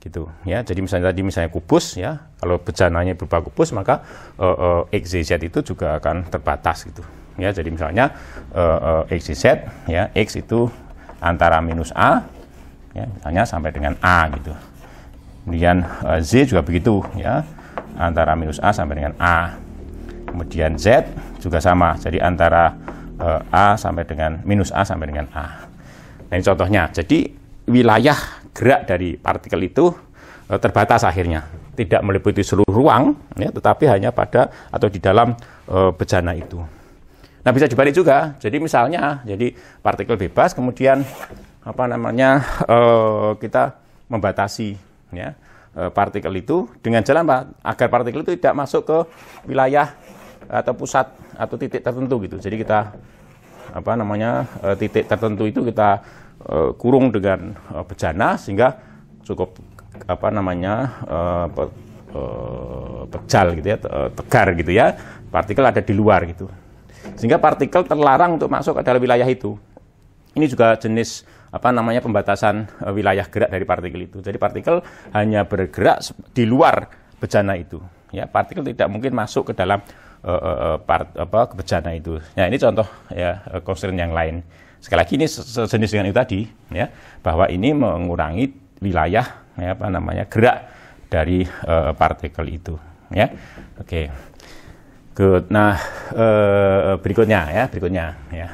Gitu ya. Jadi misalnya tadi misalnya kubus ya, kalau bejananya berupa kubus maka uh, uh, itu juga akan terbatas gitu. Ya, jadi misalnya uh, uh, z ya, X itu antara minus A, ya, misalnya sampai dengan A gitu. Kemudian e, Z juga begitu ya, antara minus A sampai dengan A. Kemudian Z juga sama, jadi antara e, A sampai dengan minus A sampai dengan A. Nah ini contohnya, jadi wilayah gerak dari partikel itu e, terbatas akhirnya, tidak meliputi seluruh ruang, ya, tetapi hanya pada atau di dalam e, bejana itu. Nah bisa dibalik juga. Jadi misalnya, jadi partikel bebas, kemudian apa namanya uh, kita membatasi ya eh, partikel itu dengan jalan pak agar partikel itu tidak masuk ke wilayah atau pusat atau titik tertentu gitu. Jadi kita apa namanya uh, titik tertentu itu kita uh, kurung dengan uh, bejana sehingga cukup apa namanya uh, uh, pejal gitu ya tegar gitu ya partikel ada di luar gitu sehingga partikel terlarang untuk masuk ke dalam wilayah itu. Ini juga jenis apa namanya pembatasan eh, wilayah gerak dari partikel itu. Jadi partikel hanya bergerak di luar bejana itu. Ya, partikel tidak mungkin masuk ke dalam uh, uh, part apa bejana itu. Ya, ini contoh ya constraint yang lain. Sekali lagi ini jenis dengan itu tadi ya, bahwa ini mengurangi wilayah ya, apa namanya gerak dari uh, partikel itu ya. Oke. Okay. Good. Nah, eh, berikutnya ya, berikutnya ya.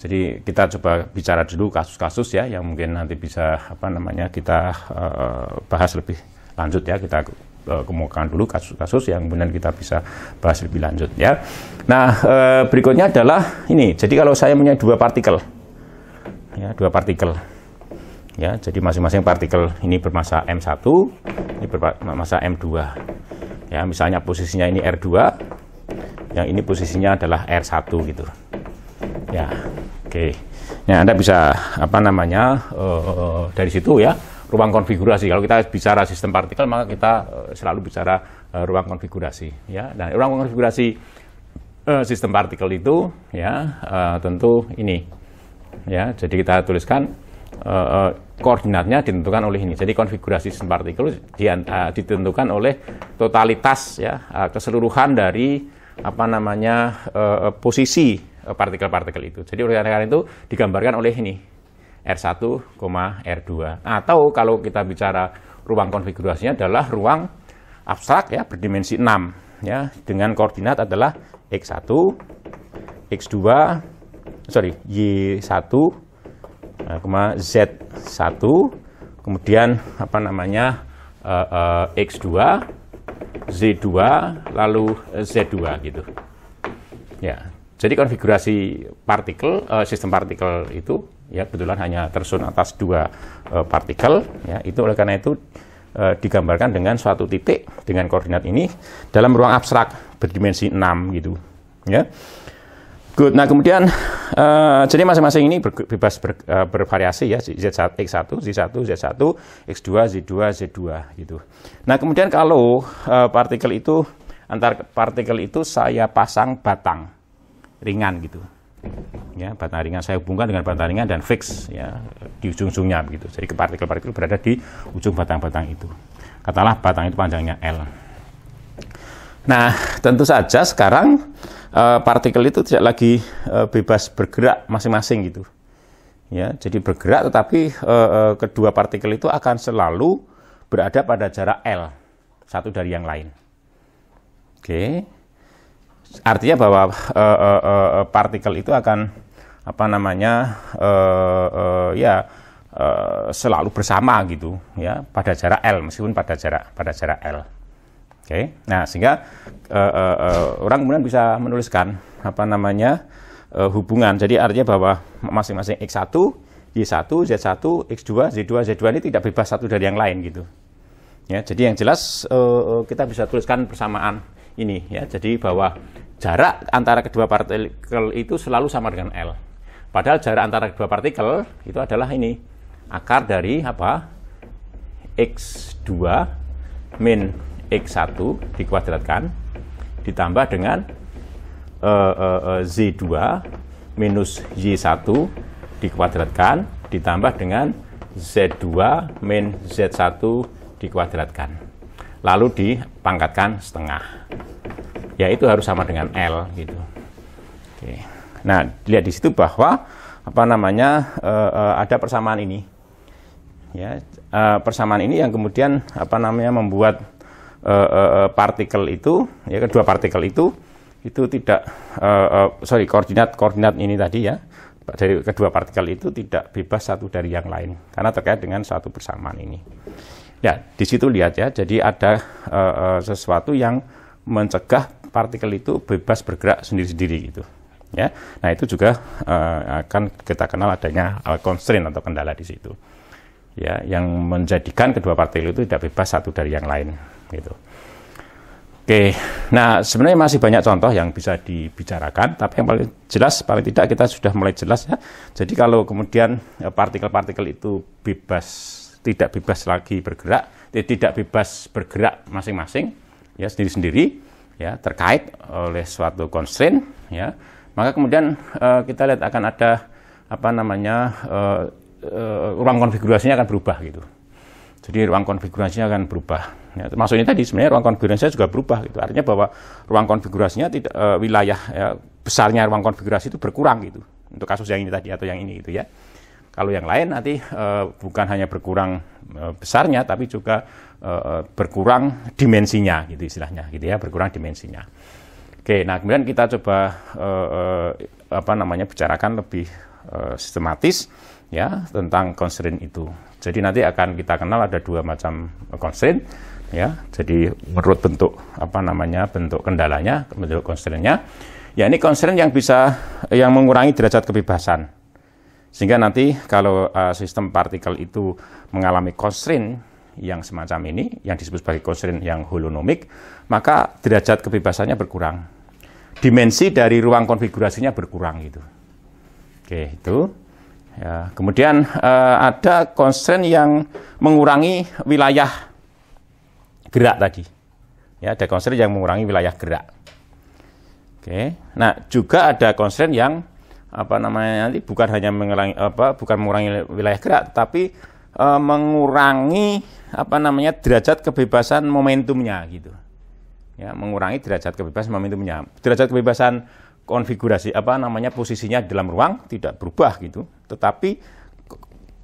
Jadi kita coba bicara dulu kasus-kasus ya yang mungkin nanti bisa apa namanya kita eh, bahas lebih lanjut ya. Kita eh, kemukakan dulu kasus-kasus yang kemudian kita bisa bahas lebih lanjut ya. Nah, eh, berikutnya adalah ini. Jadi kalau saya punya dua partikel ya, dua partikel ya. Jadi masing-masing partikel ini bermasa M1, ini bermasa M2. Ya, misalnya posisinya ini R2, yang ini posisinya adalah R1 gitu ya oke okay. Ya, nah Anda bisa apa namanya uh, dari situ ya ruang konfigurasi kalau kita bicara sistem partikel maka kita eh, selalu bicara uh, ruang konfigurasi ya dan nah, ruang konfigurasi uh, sistem partikel itu ya uh, tentu ini ya jadi kita tuliskan uh, koordinatnya ditentukan oleh ini. Jadi konfigurasi sistem partikel di, uh, ditentukan oleh totalitas ya uh, keseluruhan dari apa namanya uh, posisi eh, partikel-partikel itu. Jadi organik itu digambarkan oleh ini R1, R2 atau kalau kita bicara ruang konfigurasinya adalah ruang abstrak ya berdimensi 6 ya dengan koordinat adalah x1 x2 sorry y1 z1 kemudian apa namanya uh, uh, x2 Z2 lalu eh, Z2 gitu. Ya. Jadi konfigurasi partikel uh, sistem partikel itu ya kebetulan hanya tersun atas dua uh, partikel ya itu oleh karena itu uh, digambarkan dengan suatu titik dengan koordinat ini dalam ruang abstrak berdimensi 6 gitu ya. Good. Nah, kemudian uh, jadi masing-masing ini ber, bebas ber, uh, bervariasi ya, Z1, X1, Z1, Z1, X2, Z2, Z2 gitu. Nah, kemudian kalau uh, partikel itu antar partikel itu saya pasang batang ringan gitu. Ya, batang ringan saya hubungkan dengan batang ringan dan fix ya di ujung-ujungnya begitu. Jadi partikel-partikel berada di ujung batang-batang itu. Katalah batang itu panjangnya L. Nah, tentu saja sekarang uh, partikel itu tidak lagi uh, bebas bergerak masing-masing gitu. Ya, jadi bergerak tetapi uh, uh, kedua partikel itu akan selalu berada pada jarak L satu dari yang lain. Oke. Artinya bahwa uh, uh, uh, partikel itu akan apa namanya uh, uh, ya uh, selalu bersama gitu ya pada jarak L meskipun pada jarak pada jarak L okay? nah sehingga uh, uh, uh, orang kemudian bisa menuliskan apa namanya uh, hubungan jadi artinya bahwa masing-masing x1 y1 z1 x2 z2 z2 ini tidak bebas satu dari yang lain gitu ya jadi yang jelas uh, kita bisa tuliskan persamaan ini ya jadi bahwa jarak antara kedua partikel itu selalu sama dengan L. Padahal jarak antara kedua partikel itu adalah ini akar dari apa? X2 min X1 dikuadratkan ditambah dengan uh, eh, uh, eh, uh, eh, Z2 minus Y1 dikuadratkan ditambah dengan Z2 min Z1 dikuadratkan lalu dipangkatkan setengah ya itu harus sama dengan L gitu Oke. nah lihat di situ bahwa apa namanya uh, uh, ada persamaan ini ya uh, persamaan ini yang kemudian apa namanya membuat uh, uh, partikel itu ya kedua kan, partikel itu itu tidak uh, uh, sorry koordinat koordinat ini tadi ya dari kedua partikel itu tidak bebas satu dari yang lain karena terkait dengan satu persamaan ini ya di situ lihat ya jadi ada uh, uh, sesuatu yang mencegah partikel itu bebas bergerak sendiri-sendiri gitu ya nah itu juga uh, akan kita kenal adanya constraint atau kendala di situ ya yang menjadikan kedua partai itu tidak bebas satu dari yang lain gitu. Oke, nah sebenarnya masih banyak contoh yang bisa dibicarakan, tapi yang paling jelas paling tidak kita sudah mulai jelas ya. Jadi kalau kemudian e, partikel-partikel itu bebas tidak bebas lagi bergerak, eh, tidak bebas bergerak masing-masing ya sendiri-sendiri ya terkait oleh suatu constraint ya, maka kemudian uh, kita lihat akan ada apa namanya uh, uh, ruang konfigurasinya akan berubah gitu. Jadi ruang konfigurasinya akan berubah. Ya, maksudnya tadi sebenarnya ruang konfigurasinya juga berubah gitu. Artinya bahwa ruang konfigurasinya tidak uh, wilayah ya, besarnya ruang konfigurasi itu berkurang gitu untuk kasus yang ini tadi atau yang ini gitu ya. Kalau yang lain nanti uh, bukan hanya berkurang uh, besarnya tapi juga berkurang dimensinya gitu istilahnya gitu ya, berkurang dimensinya. Oke, nah kemudian kita coba apa namanya bicarakan lebih sistematis ya tentang constraint itu. Jadi nanti akan kita kenal ada dua macam constraint ya. Jadi menurut bentuk apa namanya bentuk kendalanya, bentuk constraintnya. Ya ini constraint yang bisa yang mengurangi derajat kebebasan. Sehingga nanti kalau uh, sistem partikel itu mengalami constraint yang semacam ini, yang disebut sebagai constraint yang holonomik, maka derajat kebebasannya berkurang. Dimensi dari ruang konfigurasinya berkurang gitu. Oke, itu. Ya, kemudian eh, ada constraint yang mengurangi wilayah gerak tadi. Ya, ada constraint yang mengurangi wilayah gerak. Oke. Nah, juga ada constraint yang apa namanya nanti bukan hanya mengurangi apa bukan mengurangi wilayah gerak tapi e, mengurangi apa namanya derajat kebebasan momentumnya gitu. Ya, mengurangi derajat kebebasan momentumnya. Derajat kebebasan konfigurasi apa namanya posisinya dalam ruang tidak berubah gitu tetapi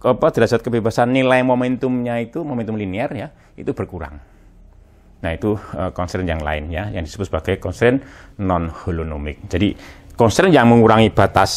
apa derajat kebebasan nilai momentumnya itu momentum linear ya itu berkurang nah itu uh, yang lain ya yang disebut sebagai constraint non holonomic jadi constraint yang mengurangi batas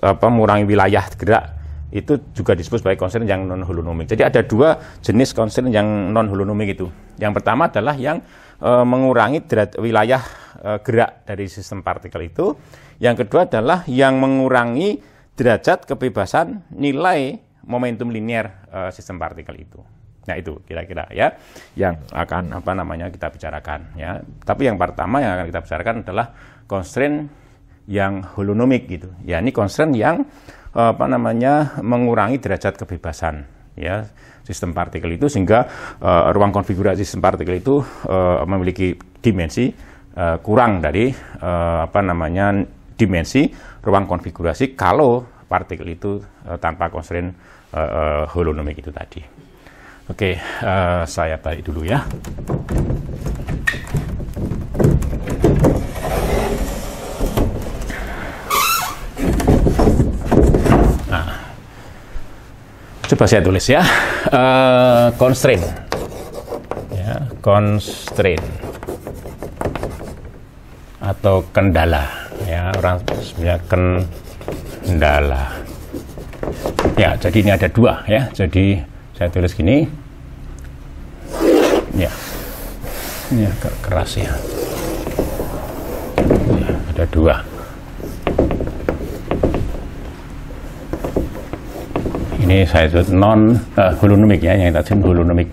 apa mengurangi wilayah gerak itu juga disebut sebagai constraint yang non holonomik. Jadi ada dua jenis constraint yang non holonomik itu. Yang pertama adalah yang uh, mengurangi wilayah Eh, gerak dari sistem partikel itu. Yang kedua adalah yang mengurangi derajat kebebasan nilai momentum linear eh, sistem partikel itu. Nah itu kira-kira ya yang akan apa namanya kita bicarakan ya. Tapi yang pertama yang akan kita bicarakan adalah constraint yang holonomik gitu. Ya ini constraint yang eh, apa namanya mengurangi derajat kebebasan ya sistem partikel itu sehingga uh, ruang konfigurasi sistem partikel itu uh, memiliki dimensi uh, kurang dari uh, apa namanya dimensi ruang konfigurasi kalau partikel itu uh, tanpa constraint uh, uh, holonomik itu tadi. Oke, okay, uh, saya balik dulu ya. Nah, coba saya tulis ya, uh, constraint, ya, constraint atau kendala ya orang sebenarnya kendala ya jadi ini ada dua ya jadi saya tulis gini ya ini agak keras ya, ya ada dua ini saya sebut non uh, eh, holonomik ya yang kita sebut holonomik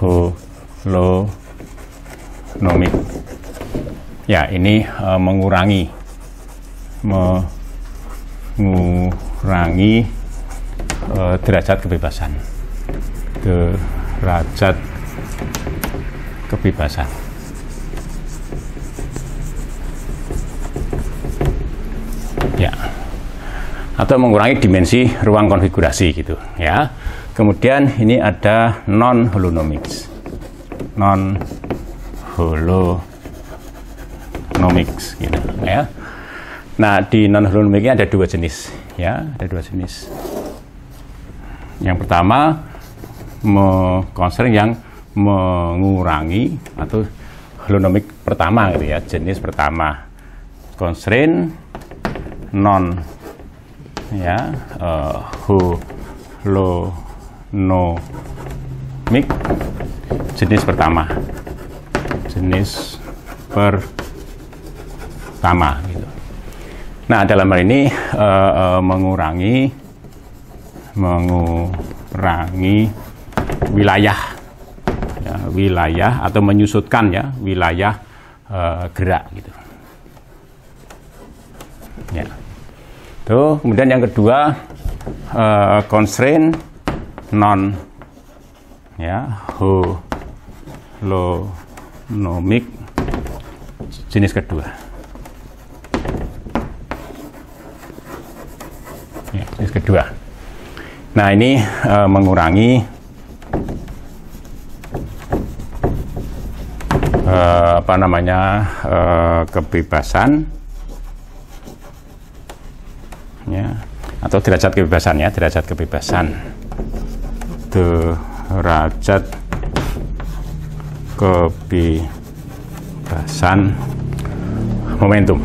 holonomik ya ini uh, mengurangi mengurangi uh, derajat kebebasan derajat kebebasan ya atau mengurangi dimensi ruang konfigurasi gitu ya kemudian ini ada non holonomics non holonomics economics gitu ya. Nah, di non ini ada dua jenis ya, ada dua jenis. Yang pertama yang mengurangi atau holonomik pertama gitu ya, jenis pertama. Constraint non ya uh, eh, holonomik jenis pertama. Jenis per utama gitu. Nah dalam hal ini uh, uh, mengurangi mengurangi wilayah ya, wilayah atau menyusutkan ya wilayah uh, gerak gitu. Ya. Tuh, kemudian yang kedua uh, constraint non ya holonomic jenis kedua. ya, kedua. Nah ini e, mengurangi e, apa namanya e, kebebasan ya atau derajat kebebasan ya derajat kebebasan derajat kebebasan momentum.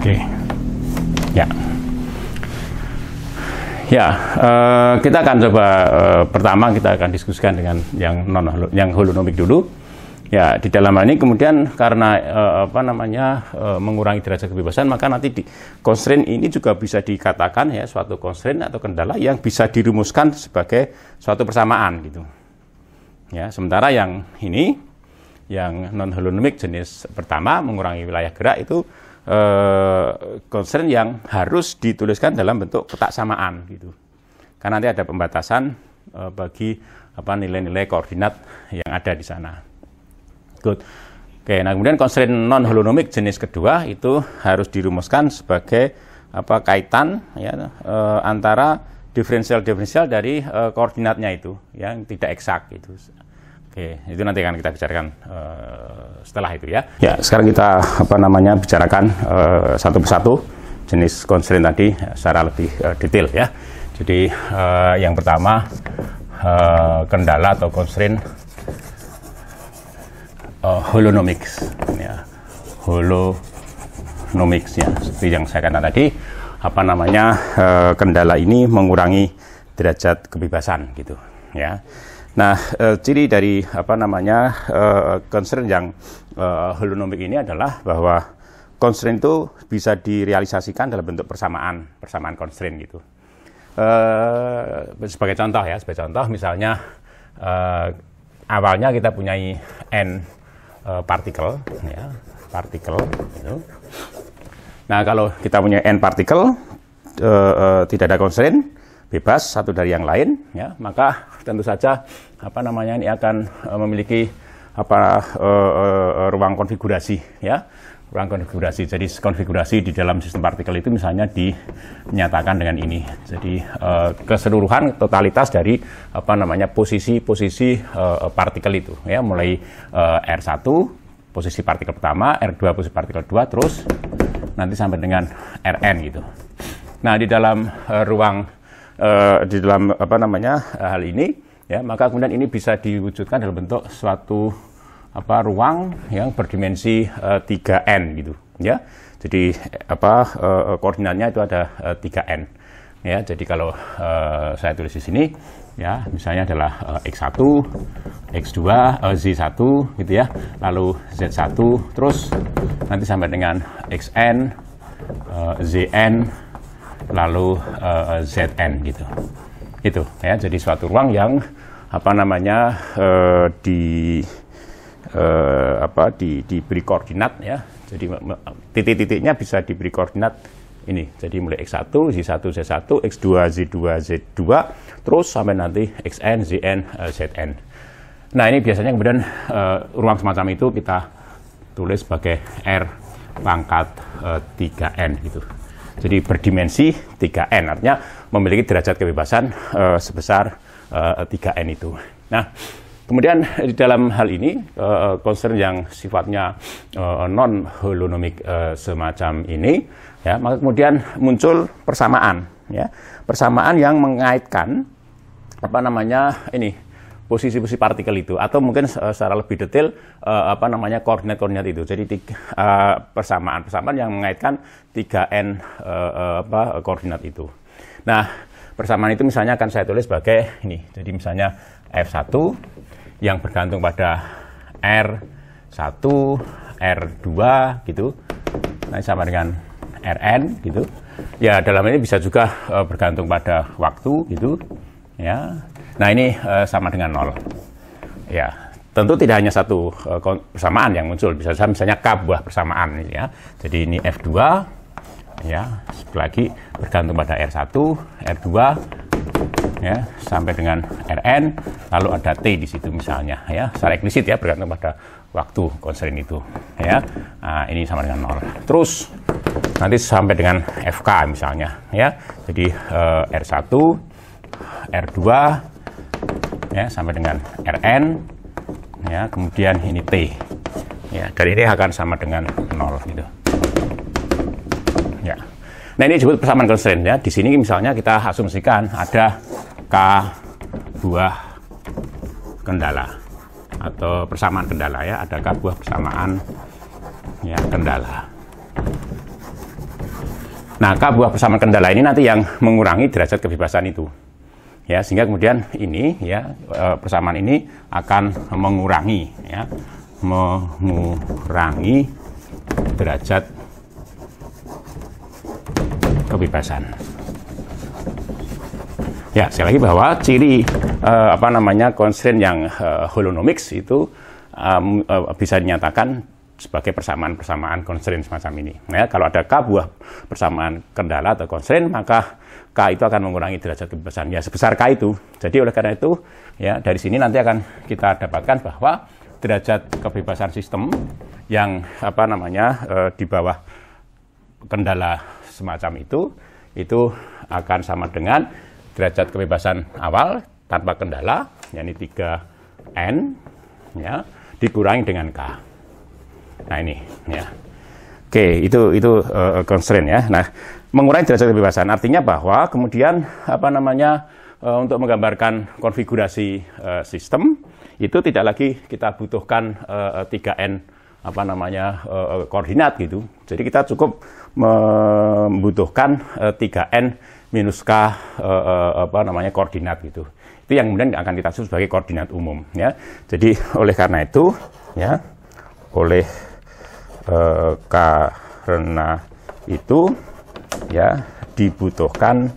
Oke. Okay. Ya. Ya, uh, kita akan coba uh, pertama kita akan diskusikan dengan yang non yang holonomik dulu. Ya, di dalam ini kemudian karena uh, apa namanya uh, mengurangi derajat kebebasan, maka nanti di constraint ini juga bisa dikatakan ya suatu constraint atau kendala yang bisa dirumuskan sebagai suatu persamaan gitu. Ya, sementara yang ini yang non holonomik jenis pertama mengurangi wilayah gerak itu Eh, concern yang harus dituliskan dalam bentuk ketaksamaan gitu. Karena nanti ada pembatasan e, bagi apa nilai-nilai koordinat yang ada di sana. Good. Oke, nah kemudian constraint non holonomik jenis kedua itu harus dirumuskan sebagai apa kaitan ya e, antara diferensial diferensial dari e, koordinatnya itu yang tidak eksak gitu. Oke, itu nanti akan kita bicarakan uh, setelah itu ya. Ya, sekarang kita apa namanya bicarakan uh, satu persatu jenis konstrin tadi secara lebih uh, detail ya. Jadi uh, yang pertama uh, kendala atau konstrin uh, holonomics ya. Holonomics ya, seperti yang saya katakan tadi apa namanya uh, kendala ini mengurangi derajat kebebasan gitu ya Nah, e, ciri dari apa namanya e, concern yang e, holonomik ini adalah bahwa constraint itu bisa direalisasikan dalam bentuk persamaan, persamaan constraint gitu. E, sebagai contoh ya, sebagai contoh misalnya e, awalnya kita punya n e, partikel, ya, partikel. Gitu. Nah, kalau kita punya n partikel e, e, tidak ada constraint bebas satu dari yang lain ya maka tentu saja apa namanya ini akan eh, memiliki apa uh, uh, ruang konfigurasi ya ruang konfigurasi jadi konfigurasi di dalam sistem partikel itu misalnya dinyatakan dengan ini jadi uh, keseluruhan totalitas dari apa namanya posisi-posisi partikel itu ya mulai R1 posisi partikel pertama R2 posisi partikel 2 terus nanti sampai dengan Rn gitu nah di dalam ruang uh, di dalam apa namanya uh, hal ini ya maka kemudian ini bisa diwujudkan dalam bentuk suatu apa ruang yang berdimensi uh, eh, 3n gitu ya jadi apa uh, koordinatnya itu ada uh, 3n ya jadi kalau uh, saya tulis di sini ya misalnya adalah uh, x1 x2 uh, z1 gitu ya lalu z1 terus nanti sampai dengan xn uh, zn lalu uh, eh, ZN gitu itu ya jadi suatu ruang yang apa namanya uh, di uh, apa di diberi koordinat ya jadi titik-titiknya bisa diberi koordinat ini jadi mulai x1 z1 z1 x2 z2 z2 terus sampai nanti xn zn uh, zn nah ini biasanya kemudian uh, ruang semacam itu kita tulis sebagai r pangkat uh, 3n gitu jadi berdimensi 3N, artinya memiliki derajat kebebasan uh, sebesar uh, eh, 3N itu. Nah, kemudian di dalam hal ini, uh, concern yang sifatnya uh, non-holonomik uh, semacam ini, ya, maka kemudian muncul persamaan, ya, persamaan yang mengaitkan apa namanya ini posisi-posisi partikel itu atau mungkin eh, secara lebih detail uh, apa namanya koordinat-koordinat itu. Jadi tiga, eh, persamaan persamaan yang mengaitkan 3n uh, uh, apa koordinat itu. Nah, persamaan itu misalnya akan saya tulis sebagai ini. Jadi misalnya F1 yang bergantung pada R1, R2 gitu. Nah, sama dengan Rn gitu. Ya, dalam ini bisa juga uh, bergantung pada waktu gitu. Ya, Nah ini uh, sama dengan nol. Ya, tentu tidak hanya satu uh, eh, persamaan yang muncul. Bisa misalnya k buah persamaan, ya. Jadi ini f2, ya. Lagi bergantung pada r1, r2, ya sampai dengan rn. Lalu ada t di situ misalnya, ya. Secara eksplisit ya bergantung pada waktu konserin itu, ya. Nah, ini sama dengan nol. Terus nanti sampai dengan fk misalnya, ya. Jadi eh, r1 R2 ya sampai dengan Rn ya kemudian ini T ya dan ini akan sama dengan 0 gitu ya nah ini disebut persamaan constraint ya di sini misalnya kita asumsikan ada K buah kendala atau persamaan kendala ya ada K buah persamaan ya kendala Nah, K buah persamaan kendala ini nanti yang mengurangi derajat kebebasan itu ya sehingga kemudian ini ya e, persamaan ini akan mengurangi ya mengurangi derajat kebebasan. Ya, sekali lagi bahwa ciri eh, apa namanya constraint yang eh, holonomics itu eh, bisa dinyatakan sebagai persamaan-persamaan constraint semacam ini. Ya, kalau ada K buah persamaan kendala atau constraint, maka K itu akan mengurangi derajat kebebasan. Ya, sebesar K itu. Jadi oleh karena itu, ya dari sini nanti akan kita dapatkan bahwa derajat kebebasan sistem yang apa namanya e, di bawah kendala semacam itu itu akan sama dengan derajat kebebasan awal tanpa kendala yakni 3N ya dikurangi dengan K. Nah ini ya. Oke, itu itu uh, constraint ya. Nah, mengurangi derajat kebebasan. Artinya bahwa kemudian apa namanya eh, untuk menggambarkan konfigurasi eh, sistem itu tidak lagi kita butuhkan 3N eh, apa namanya koordinat gitu. Jadi kita cukup membutuhkan 3N minus K apa namanya koordinat gitu. Itu yang kemudian akan kita sebut sebagai koordinat umum ya. Jadi oleh karena itu ya oleh karena itu ya dibutuhkan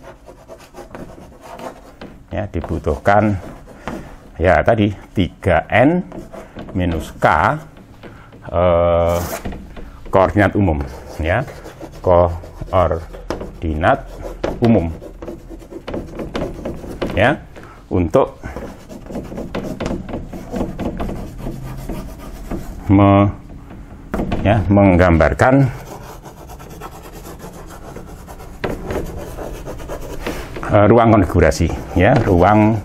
ya dibutuhkan ya tadi 3n minus k eh, koordinat umum ya koordinat umum ya untuk me, ya, menggambarkan Eh, ruang konfigurasi ya ruang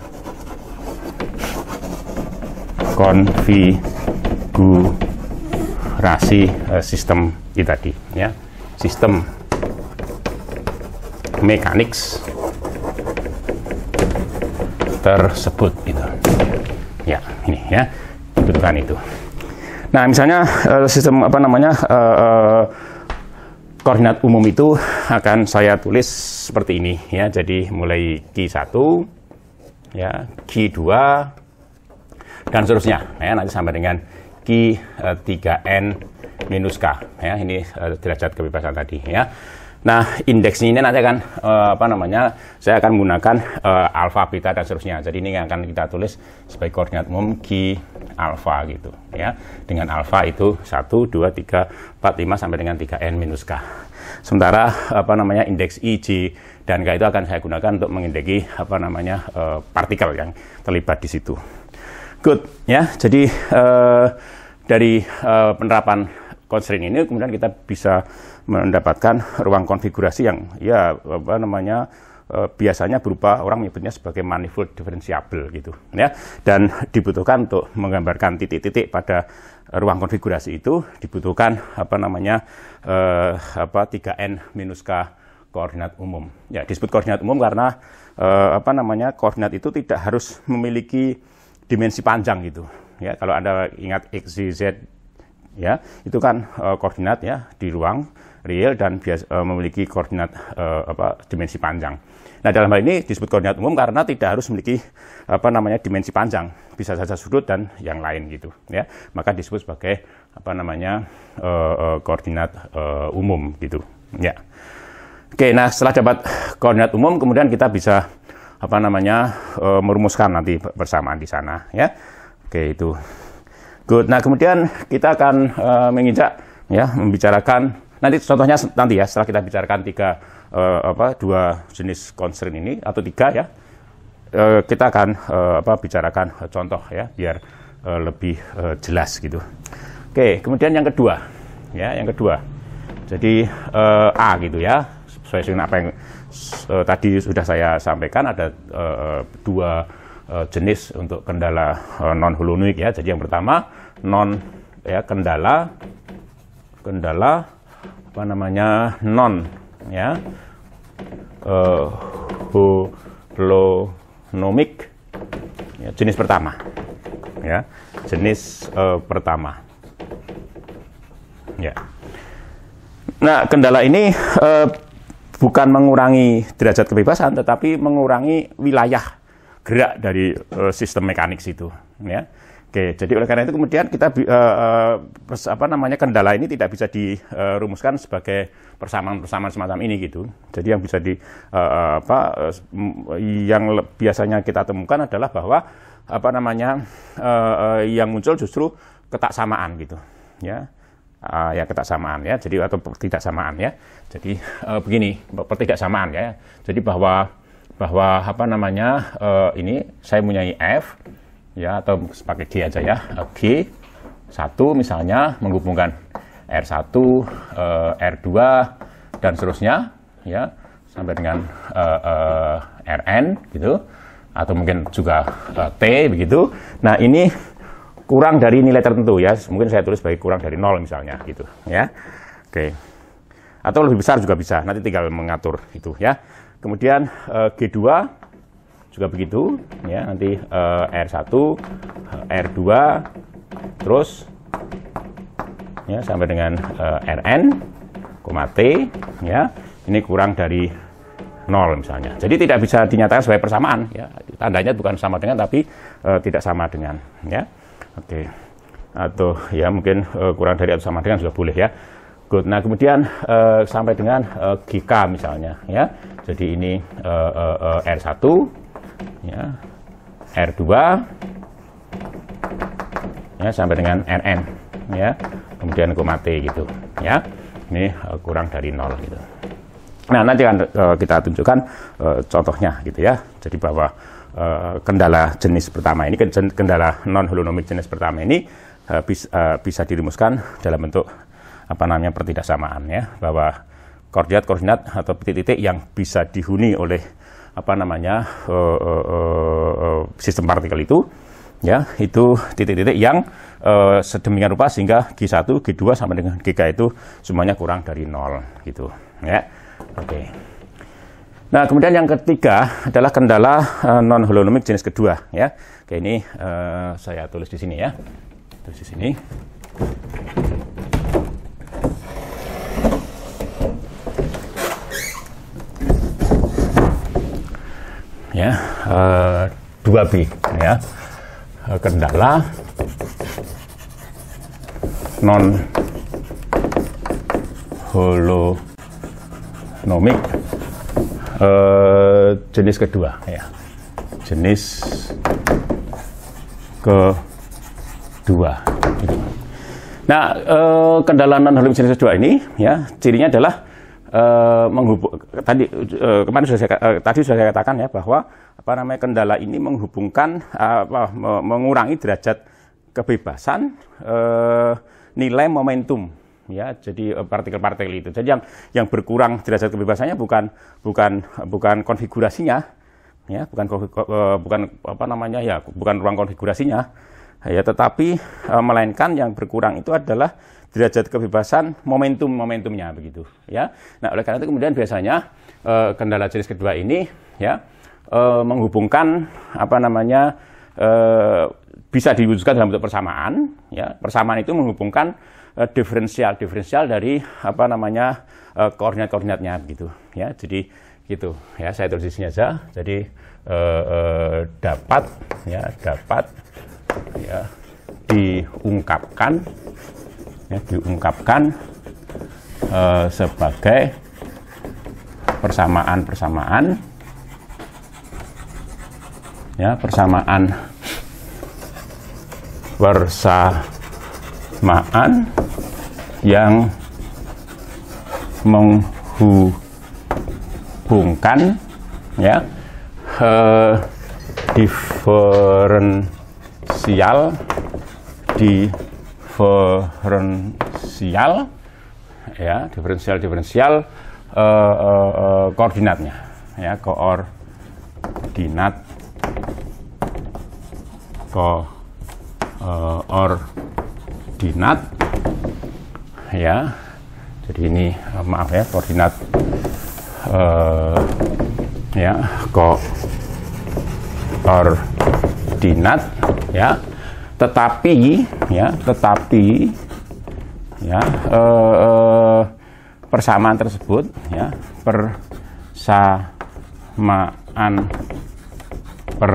konfigurasi eh, sistem itu tadi ya sistem mekanik tersebut itu ya ini ya kan itu nah misalnya eh, sistem apa namanya koordinat umum itu akan saya tulis seperti ini ya. Jadi mulai Q1 ya, Q2 dan seterusnya ya nanti sampai dengan Q3N eh, minus K ya. Ini eh, derajat kebebasan tadi ya. Nah, indeks ini nanti akan uh, apa namanya? Saya akan menggunakan uh, eh, alfa, beta dan seterusnya. Jadi ini yang akan kita tulis sebagai koordinat umum G alfa gitu ya. Dengan alfa itu 1 2 3 4 5 sampai dengan 3n minus k. Sementara apa namanya? indeks I, dan k itu akan saya gunakan untuk mengindeki apa namanya? Uh, partikel yang terlibat di situ. Good ya. Jadi uh, dari uh, penerapan constraint ini kemudian kita bisa mendapatkan ruang konfigurasi yang ya apa namanya eh, biasanya berupa orang menyebutnya sebagai manifold differentiable gitu ya dan dibutuhkan untuk menggambarkan titik-titik pada ruang konfigurasi itu dibutuhkan apa namanya eh, apa 3n minus k koordinat umum ya disebut koordinat umum karena eh, apa namanya koordinat itu tidak harus memiliki dimensi panjang gitu ya kalau anda ingat x y z ya itu kan eh, koordinat ya di ruang real dan bias, uh, memiliki koordinat uh, apa, dimensi panjang. Nah dalam hal ini disebut koordinat umum karena tidak harus memiliki apa namanya dimensi panjang, bisa saja sudut dan yang lain gitu ya. Maka disebut sebagai apa namanya uh, uh, koordinat uh, umum gitu ya. Oke, nah setelah dapat koordinat umum kemudian kita bisa apa namanya uh, merumuskan nanti bersamaan di sana ya oke itu good nah kemudian kita akan uh, menginjak ya membicarakan Nanti contohnya nanti ya setelah kita bicarakan tiga uh, apa dua jenis concern ini atau tiga ya uh, kita akan uh, apa bicarakan contoh ya biar uh, lebih uh, jelas gitu. Oke, kemudian yang kedua ya yang kedua. Jadi uh, A gitu ya sesuai dengan apa yang uh, tadi sudah saya sampaikan ada uh, dua uh, jenis untuk kendala uh, non holonoid ya. Jadi yang pertama non ya kendala kendala apa namanya non ya uh, holonomik ya, jenis pertama ya jenis uh, pertama ya nah kendala ini uh, bukan mengurangi derajat kebebasan tetapi mengurangi wilayah gerak dari uh, sistem mekanik situ ya Oke, jadi oleh karena itu kemudian kita uh, apa namanya kendala ini tidak bisa dirumuskan eh, sebagai persamaan-persamaan semacam ini gitu. Jadi yang bisa di uh, apa yang biasanya kita temukan adalah bahwa apa namanya uh, yang muncul justru ketaksamaan gitu, ya. Uh, ya ketaksamaan ya, jadi atau samaan ya. Jadi uh, begini, pertidaksamaan ya. Jadi bahwa bahwa apa namanya uh, ini saya punya F ya atau pakai G aja ya G satu misalnya menghubungkan R1 eh, R2 dan seterusnya ya sampai dengan eh, eh, RN gitu atau mungkin juga T begitu nah ini kurang dari nilai tertentu ya mungkin saya tulis sebagai kurang dari nol misalnya gitu ya oke atau lebih besar juga bisa nanti tinggal mengatur itu ya kemudian G2 juga begitu ya nanti uh, R1 R2 terus ya sampai dengan uh, Rn koma T ya ini kurang dari nol misalnya jadi tidak bisa dinyatakan sebagai persamaan ya tandanya bukan sama dengan tapi uh, tidak sama dengan ya oke okay. atau ya mungkin uh, kurang dari atau sama dengan sudah boleh ya Good. Nah kemudian uh, sampai dengan uh, GK misalnya ya. Jadi ini uh, uh, R1 ya, R2 ya, sampai dengan Rn ya kemudian koma T gitu ya ini eh, kurang dari nol gitu nah nanti akan eh, kita tunjukkan eh, contohnya gitu ya jadi bahwa kendala jenis pertama ini kendala non holonomik jenis pertama ini bisa dirumuskan dalam bentuk apa namanya pertidaksamaan ya bahwa koordinat koordinat atau titik-titik yang bisa dihuni oleh apa namanya uh, uh, uh, sistem partikel itu ya itu titik-titik yang uh, sedemikian rupa sehingga G1, G2 sampai dengan g G3 itu semuanya kurang dari nol gitu ya oke okay. nah kemudian yang ketiga adalah kendala uh, eh, non holonomik jenis kedua ya oke ini uh, saya tulis di sini ya tulis di sini ya eh, dua bi b ya eh, kendala non holonomik uh, eh, jenis kedua ya jenis kedua nah uh, kendala non holonomik jenis kedua ini ya cirinya adalah Eh, menghubung tadi uh, kemarin sudah saya, uh, tadi sudah saya katakan ya bahwa apa namanya kendala ini menghubungkan uh, apa, mengurangi derajat kebebasan uh, nilai momentum ya jadi partikel-partikel itu jadi yang yang berkurang derajat kebebasannya bukan bukan bukan konfigurasinya ya bukan uh, bukan apa namanya ya bukan ruang konfigurasinya ya tetapi uh, melainkan yang berkurang itu adalah derajat kebebasan momentum-momentumnya begitu ya. Nah, oleh karena itu kemudian biasanya eh, kendala jenis kedua ini ya eh, menghubungkan apa namanya eh, bisa diwujudkan dalam bentuk persamaan ya. Persamaan itu menghubungkan diferensial diferensial dari apa namanya koordinat-koordinatnya begitu ya. Jadi gitu ya saya tulis di aja. Jadi dapat ya dapat ya diungkapkan ya, diungkapkan eh, sebagai persamaan-persamaan ya persamaan persamaan yang menghubungkan ya he, eh, diferensial di diferensial ya diferensial diferensial uh, uh, eh, uh, eh, koordinatnya ya koordinat koordinat eh, ya jadi ini maaf ya koordinat uh, ya koordinat ya tetapi ya, tetapi ya eh, eh, persamaan tersebut ya persamaan per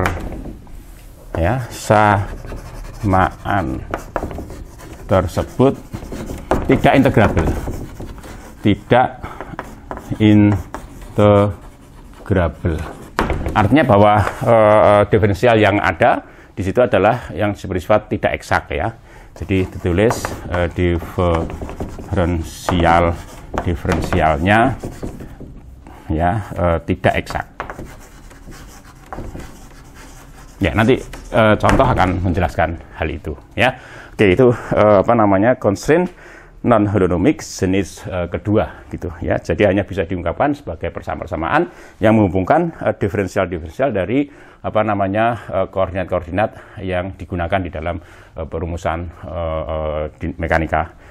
ya samaan tersebut tidak integrabel tidak integrabel artinya bahwa eh, eh diferensial yang ada di situ adalah yang bersifat tidak eksak ya. Jadi ditulis eh, diferensial diferensialnya ya eh, tidak eksak. Ya, nanti eh, contoh akan menjelaskan hal itu ya. Oke, itu apa namanya constraint non holonomik jenis uh, kedua gitu ya. Jadi hanya bisa diungkapkan sebagai persamaan-persamaan yang menghubungkan uh, diferensial-diferensial dari apa namanya eh, koordinat-koordinat yang digunakan di dalam eh, perumusan eh, mekanika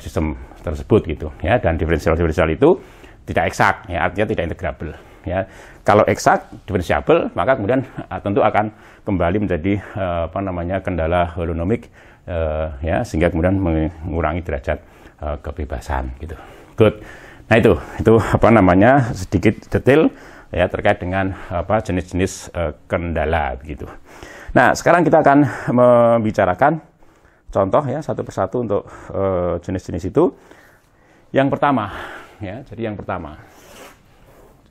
sistem tersebut gitu ya dan diferensial-diferensial itu tidak eksak ya artinya tidak integrabel ya kalau eksak diferensiabel maka kemudian tentu akan kembali menjadi apa namanya kendala holonomik ya sehingga kemudian mengurangi derajat kebebasan gitu good nah itu itu apa namanya sedikit detail ya terkait dengan apa jenis-jenis uh, kendala begitu. Nah, sekarang kita akan membicarakan contoh ya satu persatu untuk eh, jenis-jenis uh, itu. Yang pertama, ya, jadi yang pertama.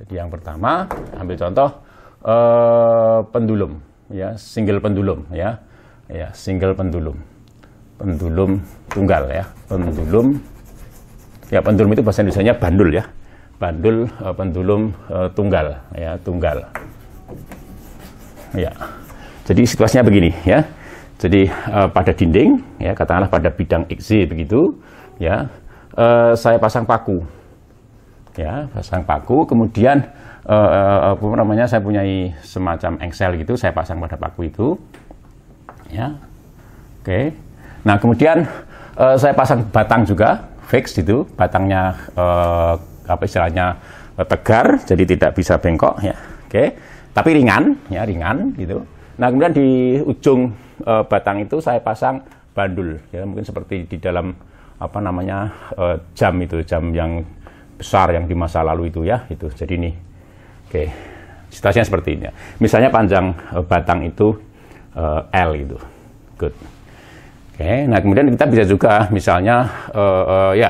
Jadi yang pertama, ambil contoh uh, pendulum ya, single pendulum ya. Ya, single pendulum. Pendulum tunggal ya, pendulum. Ya, pendulum itu bahasa indonesia bandul ya bandul uh, pendulum uh, tunggal ya tunggal ya jadi situasinya begini ya jadi uh, pada dinding ya katakanlah pada bidang XZ begitu ya uh, saya pasang paku ya pasang paku kemudian uh, uh, apa namanya saya punya semacam engsel gitu saya pasang pada paku itu ya oke okay. nah kemudian uh, saya pasang batang juga fix itu batangnya uh, apa istilahnya eh, tegar jadi tidak bisa bengkok ya oke okay. tapi ringan ya ringan gitu nah kemudian di ujung e, batang itu saya pasang bandul ya mungkin seperti di dalam apa namanya e, jam itu jam yang besar yang di masa lalu itu ya itu jadi ini oke okay. situasinya seperti ini ya. misalnya panjang e, batang itu e, L itu good Oke, okay, nah kemudian kita bisa juga misalnya uh, uh, ya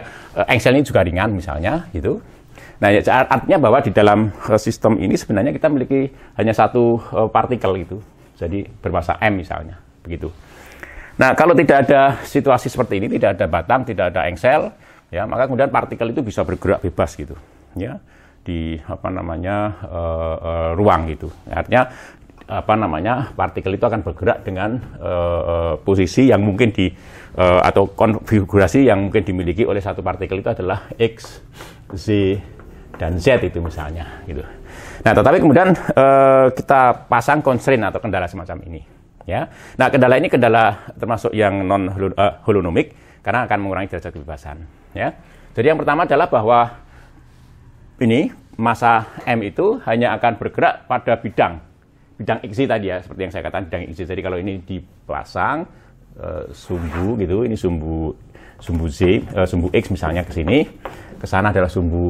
Excel eh, ini juga ringan misalnya gitu. Nah ya, artinya bahwa di dalam sistem ini sebenarnya kita memiliki hanya satu uh, partikel itu, jadi bermasa m misalnya begitu. Nah kalau tidak ada situasi seperti ini, tidak ada batang, tidak ada engsel, ya maka kemudian partikel itu bisa bergerak bebas gitu, ya di apa namanya uh, uh, ruang gitu. Artinya apa namanya partikel itu akan bergerak dengan uh, posisi yang mungkin di uh, atau konfigurasi yang mungkin dimiliki oleh satu partikel itu adalah x, z dan z itu misalnya gitu. Nah, tetapi kemudian uh, kita pasang constraint atau kendala semacam ini ya. Nah, kendala ini kendala termasuk yang non holonomik karena akan mengurangi derajat kebebasan ya. Jadi yang pertama adalah bahwa ini masa m itu hanya akan bergerak pada bidang bidang iksi tadi ya, seperti yang saya katakan bidang iksi tadi kalau ini dipasang uh, sumbu gitu, ini sumbu sumbu Z, uh, sumbu X misalnya ke sini, ke sana adalah sumbu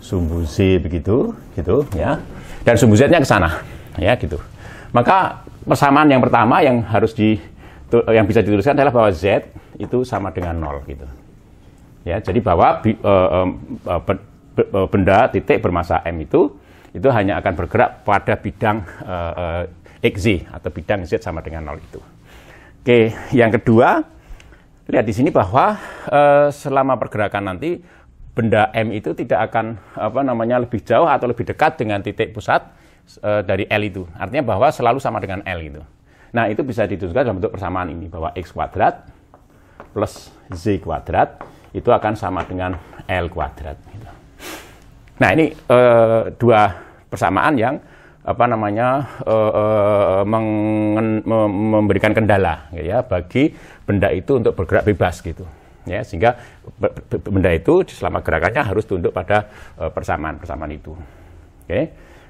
sumbu Z begitu, gitu ya. Dan sumbu Z-nya ke sana, ya gitu. Maka persamaan yang pertama yang harus di eh, yang bisa dituliskan adalah bahwa Z itu sama dengan nol gitu. Ya, jadi bahwa uh, uh, benda titik bermassa M itu itu hanya akan bergerak pada bidang uh, eh, uh, eh, XZ atau bidang Z sama dengan nol itu. Oke, yang kedua, lihat di sini bahwa uh, selama pergerakan nanti benda M itu tidak akan apa namanya lebih jauh atau lebih dekat dengan titik pusat uh, dari L itu. Artinya bahwa selalu sama dengan L itu. Nah, itu bisa ditunjukkan dalam bentuk persamaan ini bahwa X kuadrat plus Z kuadrat itu akan sama dengan L kuadrat. Gitu. Nah ini uh, dua persamaan yang apa namanya uh, uh, mengen, memberikan kendala gitu ya bagi benda itu untuk bergerak bebas gitu ya sehingga benda itu selama gerakannya harus tunduk pada uh, persamaan persamaan itu. Oke. Okay.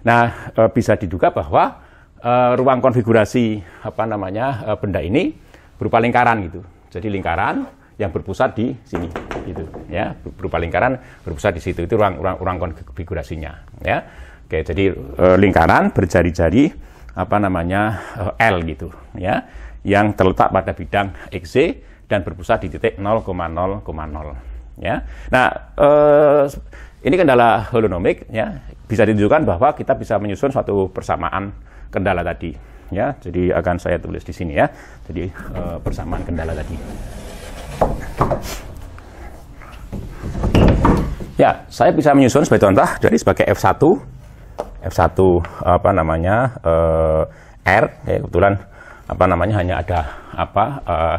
Nah, uh, bisa diduga bahwa uh, ruang konfigurasi apa namanya uh, benda ini berupa lingkaran gitu. Jadi lingkaran yang berpusat di sini gitu ya berupa lingkaran berpusat di situ itu ruang ruang, ruang konfigurasinya ya oke jadi uh, lingkaran berjari-jari apa namanya uh, L gitu ya yang terletak pada bidang XZ dan berpusat di titik 0,0,0 ya nah uh, ini kendala holonomik ya bisa ditunjukkan bahwa kita bisa menyusun suatu persamaan kendala tadi ya jadi akan saya tulis di sini ya jadi uh, persamaan kendala tadi Ya, saya bisa menyusun sebagai contoh dari sebagai F1, F1 apa namanya eh, R, ya kebetulan apa namanya hanya ada apa eh,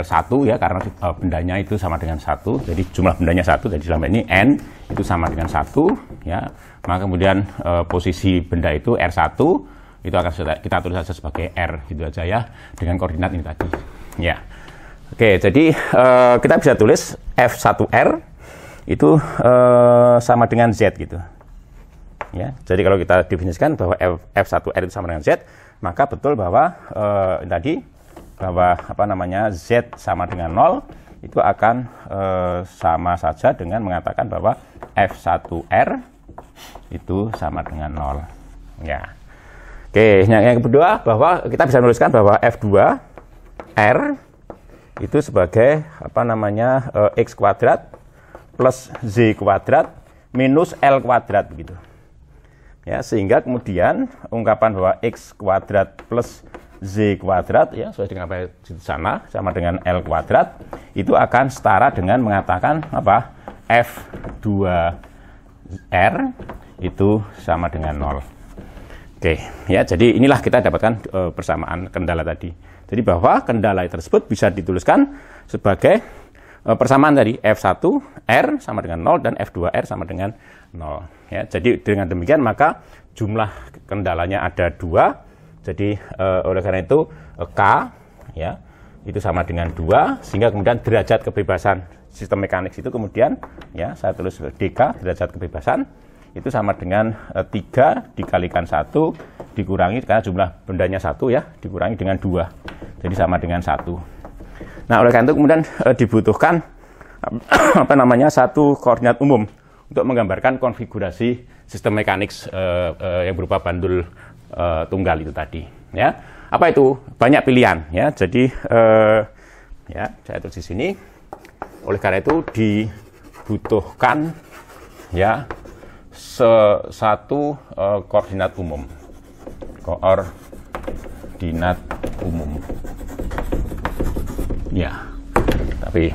R1 ya karena eh, bendanya itu sama dengan satu, jadi jumlah bendanya satu, jadi selama ini N itu sama dengan satu, ya maka kemudian eh, posisi benda itu R1 itu akan kita tulis saja sebagai R gitu aja ya dengan koordinat ini tadi, ya. Oke, jadi uh, kita bisa tulis F1R itu uh, sama dengan Z gitu. Ya, jadi kalau kita definisikan bahwa F, F1R itu sama dengan Z, maka betul bahwa uh, tadi bahwa apa namanya Z sama dengan 0 itu akan sama saja dengan mengatakan bahwa F1R itu sama dengan 0. Ya. Oke, yang, yang kedua bahwa kita bisa menuliskan bahwa F2 R itu sebagai apa namanya e, x kuadrat plus z kuadrat minus l kuadrat begitu ya sehingga kemudian ungkapan bahwa x kuadrat plus z kuadrat ya sesuai dengan apa di sana sama dengan l kuadrat itu akan setara dengan mengatakan apa f 2 r itu sama dengan 0 oke ya jadi inilah kita dapatkan e, persamaan kendala tadi jadi bahwa kendala tersebut bisa dituliskan sebagai e, persamaan dari F1 R sama dengan 0 dan F2 R sama dengan 0 ya. Jadi dengan demikian maka jumlah kendalanya ada dua jadi eh, oleh karena itu e, K ya itu sama dengan dua sehingga kemudian derajat kebebasan sistem mekanik itu kemudian ya saya tulis DK derajat kebebasan itu sama dengan eh, tiga dikalikan satu dikurangi karena jumlah bendanya satu ya dikurangi dengan dua jadi sama dengan satu nah oleh karena itu kemudian e, dibutuhkan apa namanya satu koordinat umum untuk menggambarkan konfigurasi sistem mekanik e, e, yang berupa bandul e, tunggal itu tadi ya apa itu banyak pilihan ya jadi e, ya saya tulis di sini oleh karena itu dibutuhkan ya se satu uh, koordinat umum koordinat umum ya tapi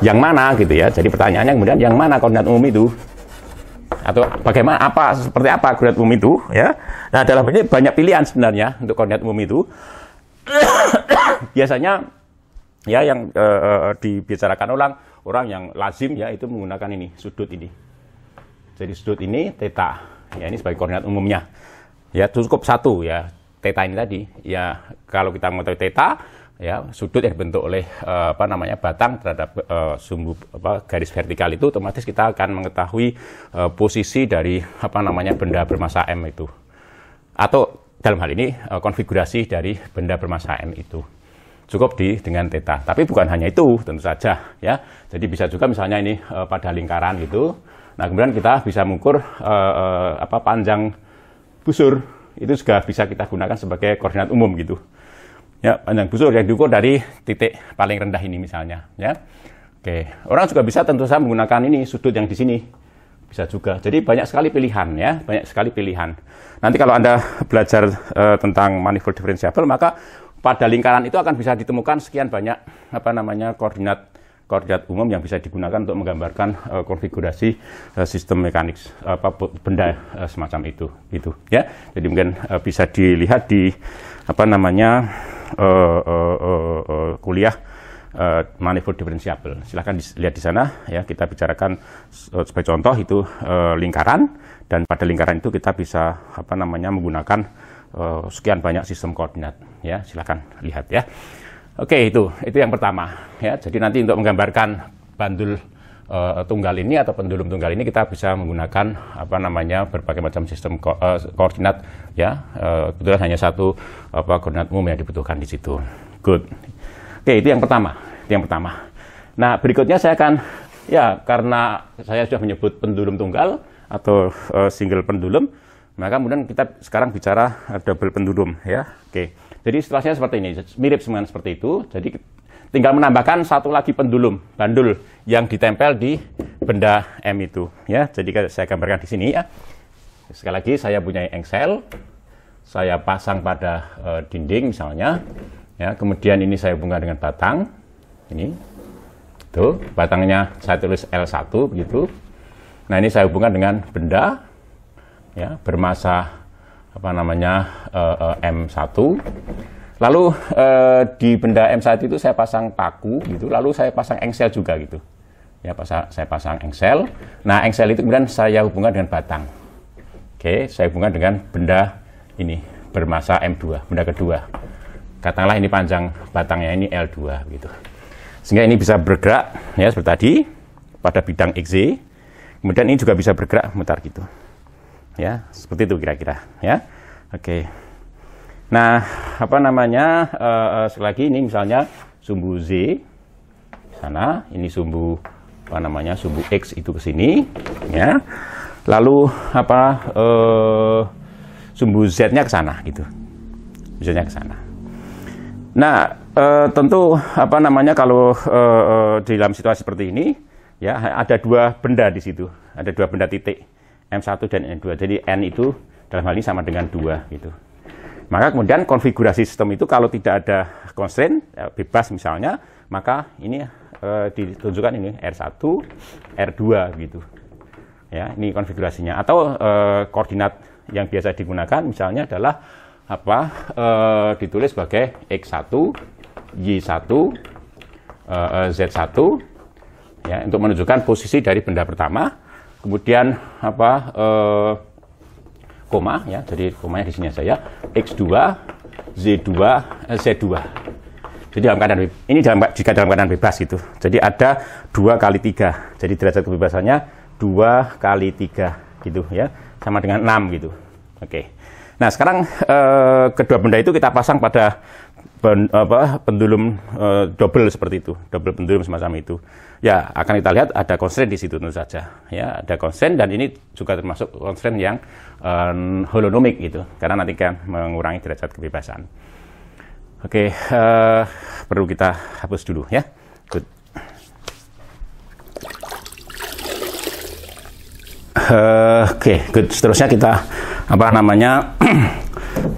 yang mana gitu ya jadi pertanyaannya kemudian yang mana koordinat umum itu atau bagaimana apa seperti apa koordinat umum itu ya nah dalam ini banyak pilihan sebenarnya untuk koordinat umum itu biasanya ya yang uh, dibicarakan orang orang yang lazim ya itu menggunakan ini sudut ini jadi sudut ini teta Ya ini sebagai koordinat umumnya. Ya cukup satu ya teta ini tadi. Ya kalau kita mengetahui teta ya sudut yang dibentuk oleh uh, apa namanya batang terhadap uh, sumbu apa, garis vertikal itu otomatis kita akan mengetahui uh, posisi dari apa namanya benda bermassa m itu atau dalam hal ini uh, konfigurasi dari benda bermassa m itu cukup di dengan teta tapi bukan hanya itu tentu saja ya jadi bisa juga misalnya ini uh, pada lingkaran gitu Nah, kemudian kita bisa mengukur uh, apa panjang busur itu juga bisa kita gunakan sebagai koordinat umum gitu. Ya, panjang busur yang diukur dari titik paling rendah ini misalnya, ya. Oke, orang juga bisa tentu saja menggunakan ini sudut yang di sini. Bisa juga. Jadi banyak sekali pilihan ya, banyak sekali pilihan. Nanti kalau Anda belajar uh, tentang manifold differentiable maka pada lingkaran itu akan bisa ditemukan sekian banyak apa namanya koordinat koordinat umum yang bisa digunakan untuk menggambarkan uh, konfigurasi uh, sistem mekanik uh, benda uh, semacam itu gitu ya jadi mungkin uh, bisa dilihat di apa namanya uh, uh, uh, uh, kuliah uh, manifold differentiable silahkan lihat di sana ya kita bicarakan uh, sebagai contoh itu uh, lingkaran dan pada lingkaran itu kita bisa apa namanya menggunakan uh, sekian banyak sistem koordinat ya silahkan lihat ya Oke itu itu yang pertama ya. Jadi nanti untuk menggambarkan bandul uh, tunggal ini atau pendulum tunggal ini kita bisa menggunakan apa namanya berbagai macam sistem ko uh, koordinat ya. Uh, kebetulan hanya satu apa koordinat umum yang dibutuhkan di situ. Good. Oke itu yang pertama. Itu yang pertama. Nah berikutnya saya akan ya karena saya sudah menyebut pendulum tunggal atau uh, single pendulum maka kemudian kita sekarang bicara double pendulum ya. Oke. Jadi situasinya seperti ini, mirip semuanya seperti itu. Jadi tinggal menambahkan satu lagi pendulum, bandul yang ditempel di benda M itu. Ya, jadi saya gambarkan di sini ya. Sekali lagi saya punya engsel, saya pasang pada e, dinding misalnya. Ya, kemudian ini saya hubungkan dengan batang. Ini. Tuh, batangnya saya tulis L1 begitu. Nah, ini saya hubungkan dengan benda ya, bermasa apa namanya uh, uh, M1 lalu uh, di benda M1 itu saya pasang paku gitu lalu saya pasang engsel juga gitu ya pasang, saya pasang engsel nah engsel itu kemudian saya hubungkan dengan batang oke saya hubungkan dengan benda ini bermasa M2 benda kedua katakanlah ini panjang batangnya ini L2 gitu sehingga ini bisa bergerak ya seperti tadi pada bidang XZ kemudian ini juga bisa bergerak mutar gitu ya seperti itu kira-kira ya oke okay. nah apa namanya uh, sekali lagi ini misalnya sumbu z sana ini sumbu apa namanya sumbu x itu ke sini ya lalu apa uh, sumbu z-nya ke sana gitu misalnya ke sana nah uh, tentu apa namanya kalau uh, uh, di dalam situasi seperti ini ya ada dua benda di situ ada dua benda titik M1 dan N2. Jadi N itu dalam hal ini sama dengan 2 gitu. Maka kemudian konfigurasi sistem itu kalau tidak ada constraint, ya, bebas misalnya, maka ini e, ditunjukkan ini R1, R2 gitu. Ya, ini konfigurasinya atau e, koordinat yang biasa digunakan misalnya adalah apa e, ditulis sebagai X1, Y1, e, Z1 ya untuk menunjukkan posisi dari benda pertama kemudian apa eh, koma ya jadi komanya di sini saja x2 z2 eh, z2 jadi dalam keadaan ini dalam jika dalam keadaan bebas gitu jadi ada dua kali tiga jadi derajat kebebasannya dua kali tiga gitu ya sama dengan 6 gitu oke okay. nah sekarang eh, kedua benda itu kita pasang pada ben, apa, pendulum uh, double seperti itu, double pendulum semacam itu. Ya, akan kita lihat ada constraint di situ tentu saja. Ya, ada constraint dan ini juga termasuk constraint yang um, eh, holonomik gitu, karena nanti kan mengurangi derajat kebebasan. Oke, okay, eh, perlu kita hapus dulu ya. Good. Uh, Oke, okay, good. Seterusnya kita apa namanya?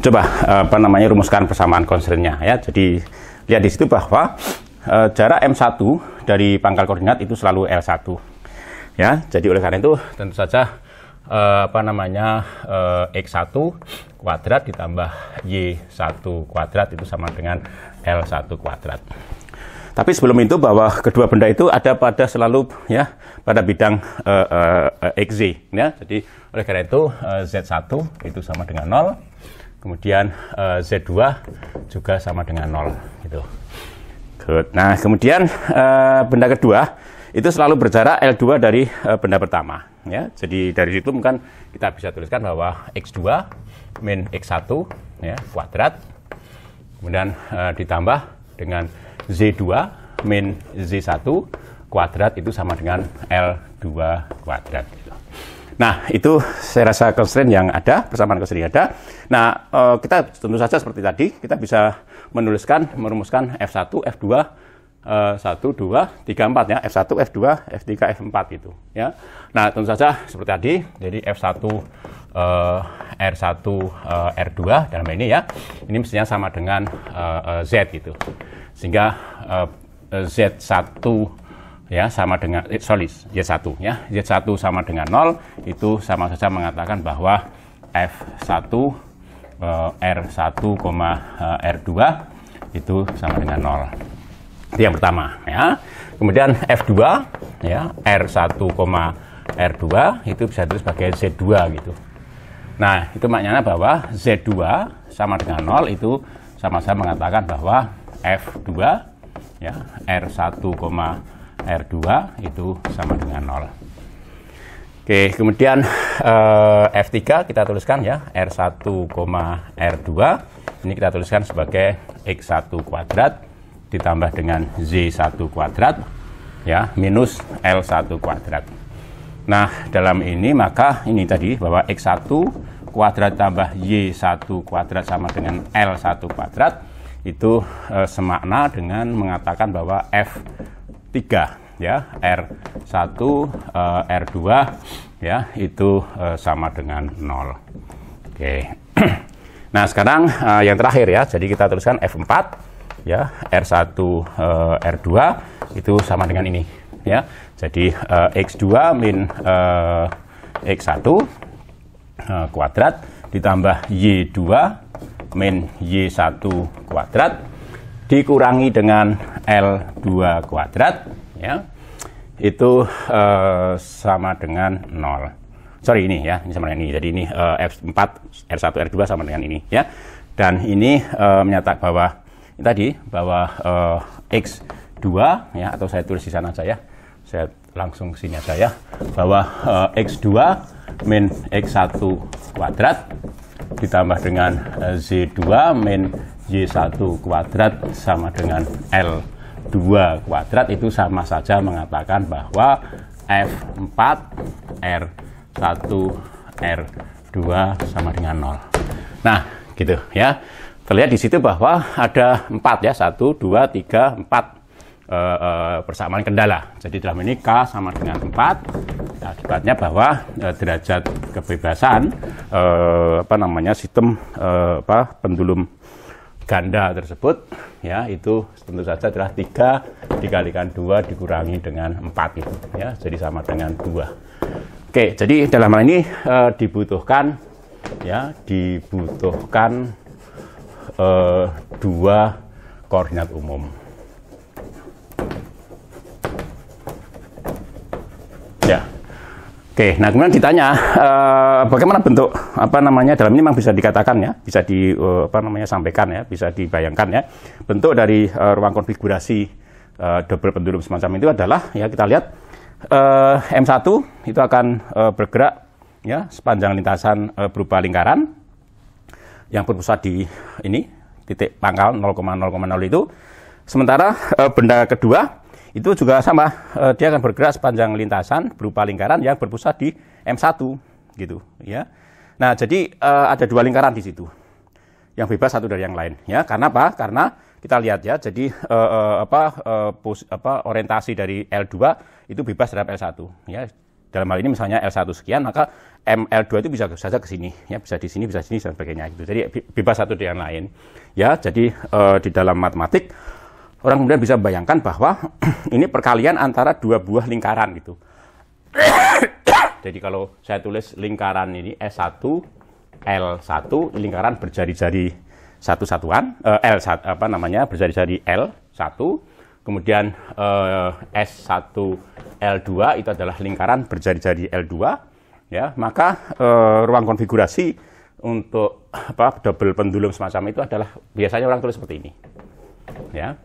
coba eh, apa namanya rumuskan persamaan konstrennya ya. Jadi lihat di situ bahwa e, jarak M1 dari pangkal koordinat itu selalu L1. Ya, jadi oleh karena itu tentu saja e, apa namanya e, X1 kuadrat ditambah Y1 kuadrat itu sama dengan L1 kuadrat. Tapi sebelum itu bahwa kedua benda itu ada pada selalu ya pada bidang uh, uh, XZ ya. Jadi oleh karena itu uh, Z1 itu sama dengan 0, Kemudian uh, eh, Z2 juga sama dengan 0 gitu. Good. Nah, kemudian uh, benda kedua itu selalu berjarak L2 dari uh, benda pertama ya. Jadi dari situ mungkin kita bisa tuliskan bahwa X2 min X1 ya kuadrat kemudian uh, ditambah dengan Z2 min Z1 kuadrat itu sama dengan L2 kuadrat. Nah, itu saya rasa constraint yang ada, persamaan constraint yang ada. Nah, eh, kita tentu saja seperti tadi, kita bisa menuliskan, merumuskan F1, F2, 1, 2, 3, 4 ya. F1, F2, F3, F4 itu ya. Nah, tentu saja seperti tadi, jadi F1, R1, R2 dalam ini ya. Ini mestinya sama dengan eh, eh, Z gitu. Sehingga Z1, ya sama dengan eh, sorry Z1 ya Z1 sama dengan 0 itu sama saja mengatakan bahwa F1 eh, R1, eh, R2 itu sama dengan 0 itu yang pertama ya kemudian F2 ya R1, R2 itu bisa terus sebagai Z2 gitu nah itu maknanya bahwa Z2 sama dengan 0 itu sama saja mengatakan bahwa F2 ya R1, R2 itu sama dengan 0. Oke, kemudian eh, F3 kita tuliskan ya, R1, R2. Ini kita tuliskan sebagai X1 kuadrat ditambah dengan Z1 kuadrat ya, minus L1 kuadrat. Nah, dalam ini maka ini tadi bahwa X1 kuadrat tambah Y1 kuadrat sama dengan L1 kuadrat itu e, semakna dengan mengatakan bahwa F 3 ya R1 uh, R2 ya itu uh, sama dengan 0 oke nah sekarang uh, yang terakhir ya jadi kita tuliskan F4 ya R1 eh, R2 itu sama dengan ini ya jadi X2 min X1 kuadrat ditambah Y2 min Y1 kuadrat dikurangi dengan L2 kuadrat ya itu uh, sama dengan 0 sorry ini ya ini sama dengan ini jadi ini uh, F4 R1 R2 sama dengan ini ya dan ini uh, eh, menyatakan bahwa ini tadi bahwa uh, eh, X2 ya atau saya tulis di sana saja ya. saya langsung sini aja ya bahwa uh, X2 min X1 kuadrat ditambah dengan eh, Z2 min Y1 kuadrat sama dengan L2 kuadrat itu sama saja mengatakan bahwa F4 R1 R2 sama dengan 0. Nah, gitu ya. Terlihat di situ bahwa ada 4 ya, 1, 2, 3, 4 uh, persamaan kendala. Jadi dalam ini K sama dengan 4, akibatnya bahwa uh, derajat kebebasan uh, apa namanya sistem uh, apa pendulum ganda tersebut ya itu tentu saja adalah tiga dikalikan dua dikurangi dengan empat itu ya jadi sama dengan dua. Oke, jadi dalam hal ini uh, dibutuhkan ya dibutuhkan uh, dua koordinat umum Ya. Oke, nah kemudian ditanya eh, bagaimana bentuk apa namanya dalam ini memang bisa dikatakan ya, bisa di eh, apa namanya sampaikan ya, bisa dibayangkan ya. Bentuk dari eh, ruang konfigurasi eh, double pendulum semacam itu adalah ya kita lihat eh, M1 itu akan eh, bergerak ya sepanjang lintasan eh, berupa lingkaran yang berpusat di ini titik pangkal 0,0,0 itu Sementara e, benda kedua itu juga sama, e, dia akan bergerak sepanjang lintasan berupa lingkaran yang berpusat di M1 gitu ya. Nah, jadi e, ada dua lingkaran di situ. Yang bebas satu dari yang lain ya. Karena apa? Karena kita lihat ya, jadi e, e, apa, e, pos, apa orientasi dari L2 itu bebas terhadap L1 ya. Dalam hal ini misalnya L1 sekian, maka ML2 itu bisa saja ke sini, ya bisa di sini, bisa di sini dan sebagainya gitu. Jadi bebas satu dari yang lain. Ya, jadi e, di dalam matematik orang kemudian bisa bayangkan bahwa ini perkalian antara dua buah lingkaran gitu. Jadi kalau saya tulis lingkaran ini S1 L1 lingkaran berjari-jari satu satuan eh, L apa namanya berjari-jari L1 kemudian eh, S1 L2 itu adalah lingkaran berjari-jari L2 ya maka eh, ruang konfigurasi untuk apa double pendulum semacam itu adalah biasanya orang tulis seperti ini ya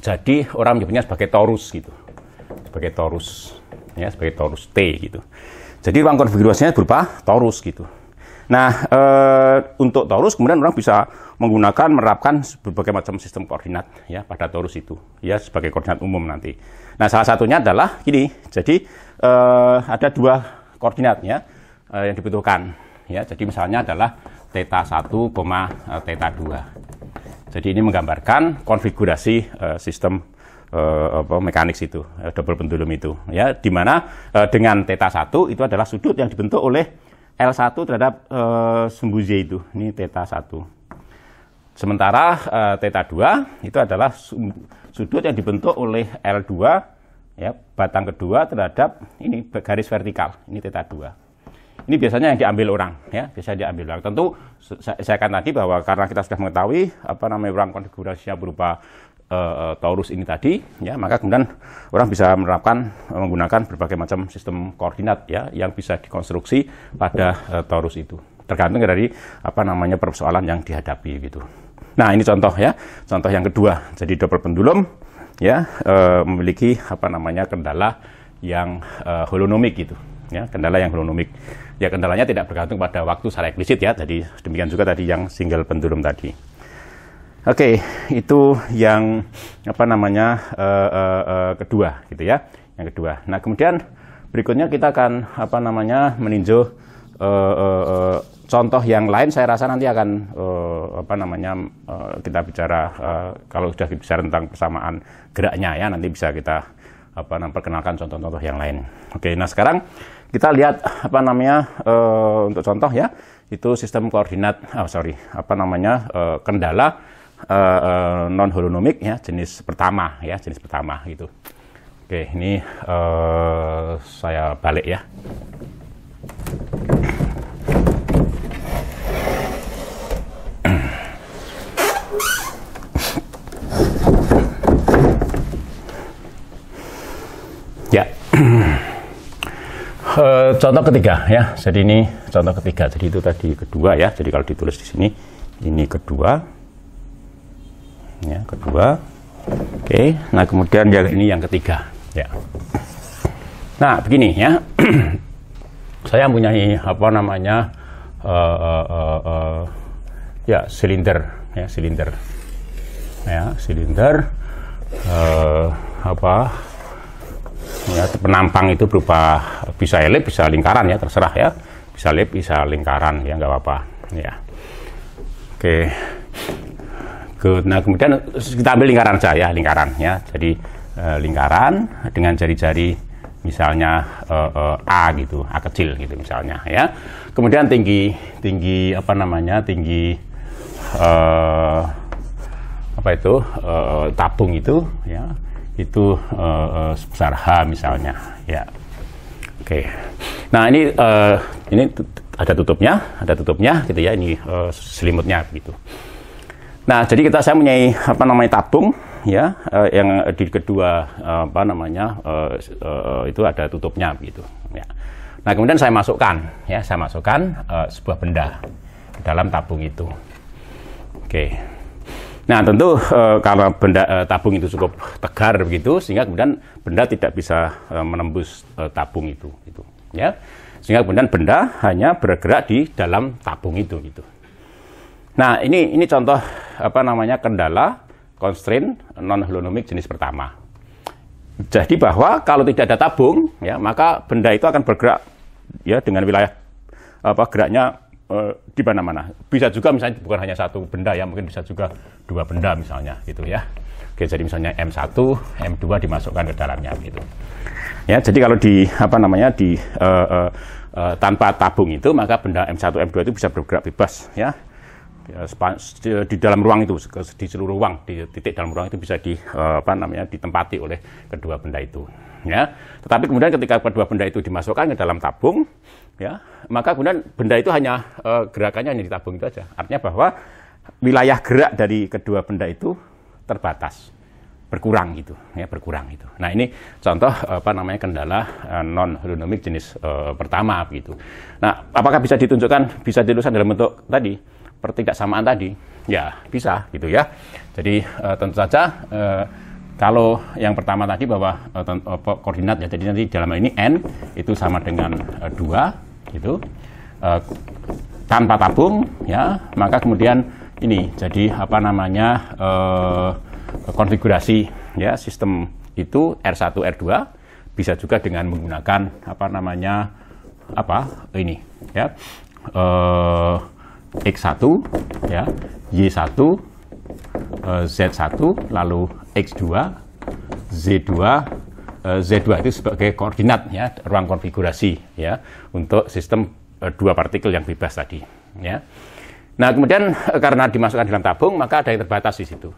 jadi orang menyebutnya sebagai torus gitu. Sebagai torus ya, sebagai torus T gitu. Jadi ruang konfigurasinya berupa torus gitu. Nah, e, untuk torus kemudian orang bisa menggunakan menerapkan berbagai macam sistem koordinat ya pada torus itu ya sebagai koordinat umum nanti. Nah, salah satunya adalah gini. Jadi e, ada dua koordinatnya e, eh, yang dibutuhkan ya. Jadi misalnya adalah teta 1 teta 2 jadi ini menggambarkan konfigurasi uh, sistem uh, apa, mekanik itu, uh, eh, double pendulum itu. Ya, di mana uh, dengan theta 1 itu adalah sudut yang dibentuk oleh L1 terhadap uh, Z itu. Ini theta 1. Sementara uh, theta 2 itu adalah sudut yang dibentuk oleh L2 ya, batang kedua terhadap ini garis vertikal. Ini theta 2. Ini biasanya yang diambil orang, ya, bisa diambil orang. Tentu saya, saya akan tadi bahwa karena kita sudah mengetahui apa namanya orang konfigurasinya berupa uh, torus ini tadi, ya, maka kemudian orang bisa menerapkan eh, menggunakan berbagai macam sistem koordinat, ya, yang bisa dikonstruksi pada uh, torus itu. Tergantung dari apa namanya persoalan yang dihadapi gitu. Nah ini contoh ya, contoh yang kedua. Jadi double pendulum ya e, memiliki apa namanya kendala yang e, holonomik gitu, ya kendala yang holonomik ya kendalanya tidak bergantung pada waktu secara eksplisit ya jadi demikian juga tadi yang single pendulum tadi oke okay, itu yang apa namanya uh, uh, uh, kedua gitu ya yang kedua nah kemudian berikutnya kita akan apa namanya meninjau uh, uh, uh, contoh yang lain saya rasa nanti akan uh, apa namanya uh, kita bicara uh, kalau sudah bicara tentang persamaan geraknya ya nanti bisa kita apa namanya contoh-contoh yang lain. Oke, nah sekarang kita lihat apa namanya uh, untuk contoh ya itu sistem koordinat oh sorry apa namanya uh, kendala uh, eh, uh, non holonomik ya jenis pertama ya jenis pertama gitu. Oke, ini uh, saya balik ya. Ya. Uh, contoh ketiga ya. Jadi ini contoh ketiga. Jadi itu tadi kedua ya. Jadi kalau ditulis di sini ini kedua. Ya, kedua. Oke. Okay. Nah, kemudian yang ini yang ketiga ya. Nah, begini ya. Saya punya apa namanya? Uh, uh, uh, uh, ya, silinder ya, silinder. Ya, silinder uh, apa? ya, penampang itu berupa bisa elip bisa lingkaran ya terserah ya bisa elip bisa lingkaran ya nggak apa-apa ya oke good nah kemudian kita ambil lingkaran saja ya lingkaran ya jadi eh, lingkaran dengan jari-jari misalnya eh, eh, a gitu a kecil gitu misalnya ya kemudian tinggi tinggi apa namanya tinggi eh, apa itu eh, tabung itu ya itu uh, uh, sebesar H misalnya ya oke okay. nah ini uh, ini ada tutupnya ada tutupnya gitu ya ini uh, selimutnya gitu nah jadi kita saya punya apa namanya tabung ya uh, yang di kedua uh, apa namanya uh, uh, itu ada tutupnya gitu ya Nah, kemudian saya masukkan, ya, saya masukkan uh, sebuah benda ke dalam tabung itu. Oke. Okay. Nah tentu e, karena benda e, tabung itu cukup tegar begitu, sehingga kemudian benda tidak bisa e, menembus e, tabung itu, gitu, ya. Sehingga kemudian benda hanya bergerak di dalam tabung itu, gitu. Nah ini ini contoh apa namanya kendala constraint non holonomic jenis pertama. Jadi bahwa kalau tidak ada tabung, ya maka benda itu akan bergerak ya dengan wilayah apa geraknya Eh, di mana-mana. Bisa juga misalnya bukan hanya satu benda ya, mungkin bisa juga dua benda misalnya gitu ya. Oke, jadi misalnya M1, M2 dimasukkan ke dalamnya gitu. Ya, jadi kalau di apa namanya di uh, uh, tanpa tabung itu maka benda M1, M2 itu bisa bergerak bebas ya. ya di dalam ruang itu di seluruh ruang di titik dalam ruang itu bisa di apa namanya ditempati oleh kedua benda itu ya. Tetapi kemudian ketika kedua benda itu dimasukkan ke dalam tabung, ya, maka kemudian benda itu hanya e, gerakannya hanya di tabung itu saja. Artinya bahwa wilayah gerak dari kedua benda itu terbatas, berkurang gitu, ya, berkurang itu. Nah ini contoh apa namanya kendala e, eh, non holonomik jenis e, pertama gitu. Nah apakah bisa ditunjukkan, bisa dilusan dalam bentuk tadi pertidaksamaan tadi? Ya bisa gitu ya. Jadi e, tentu saja. E, kalau yang pertama tadi bahwa uh, koordinat ya jadi nanti dalam hal ini n itu sama dengan eh, dua uh, gitu uh, tanpa tabung ya maka kemudian ini jadi apa namanya uh, konfigurasi ya sistem itu R1 R2 bisa juga dengan menggunakan apa namanya apa ini ya uh, X1 ya Y1 Z1 lalu X2, Z2, Z2 itu sebagai koordinat ya, ruang konfigurasi ya untuk sistem eh, dua partikel yang bebas tadi ya. Nah, kemudian eh, karena dimasukkan dalam tabung, maka ada yang terbatas di situ.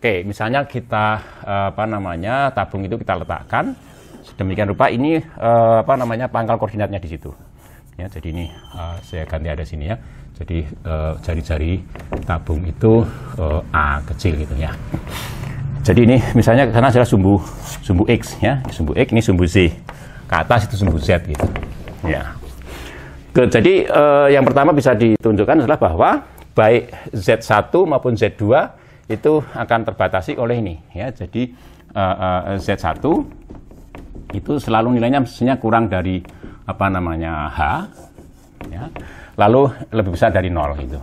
Oke, misalnya kita eh, apa namanya? tabung itu kita letakkan sedemikian rupa ini apa namanya? pangkal koordinatnya di situ. Ya, jadi ini saya ganti ada sini ya. Jadi jari-jari tabung itu A kecil gitu ya. Jadi ini misalnya karena sana adalah sumbu sumbu x ya, sumbu x ini sumbu z. Ke atas itu sumbu z gitu. Ya. Ke, jadi eh, yang pertama bisa ditunjukkan adalah bahwa baik z1 maupun z2 itu akan terbatasi oleh ini ya. Jadi eh, eh, z1 itu selalu nilainya mestinya kurang dari apa namanya h ya. Lalu lebih besar dari nol gitu.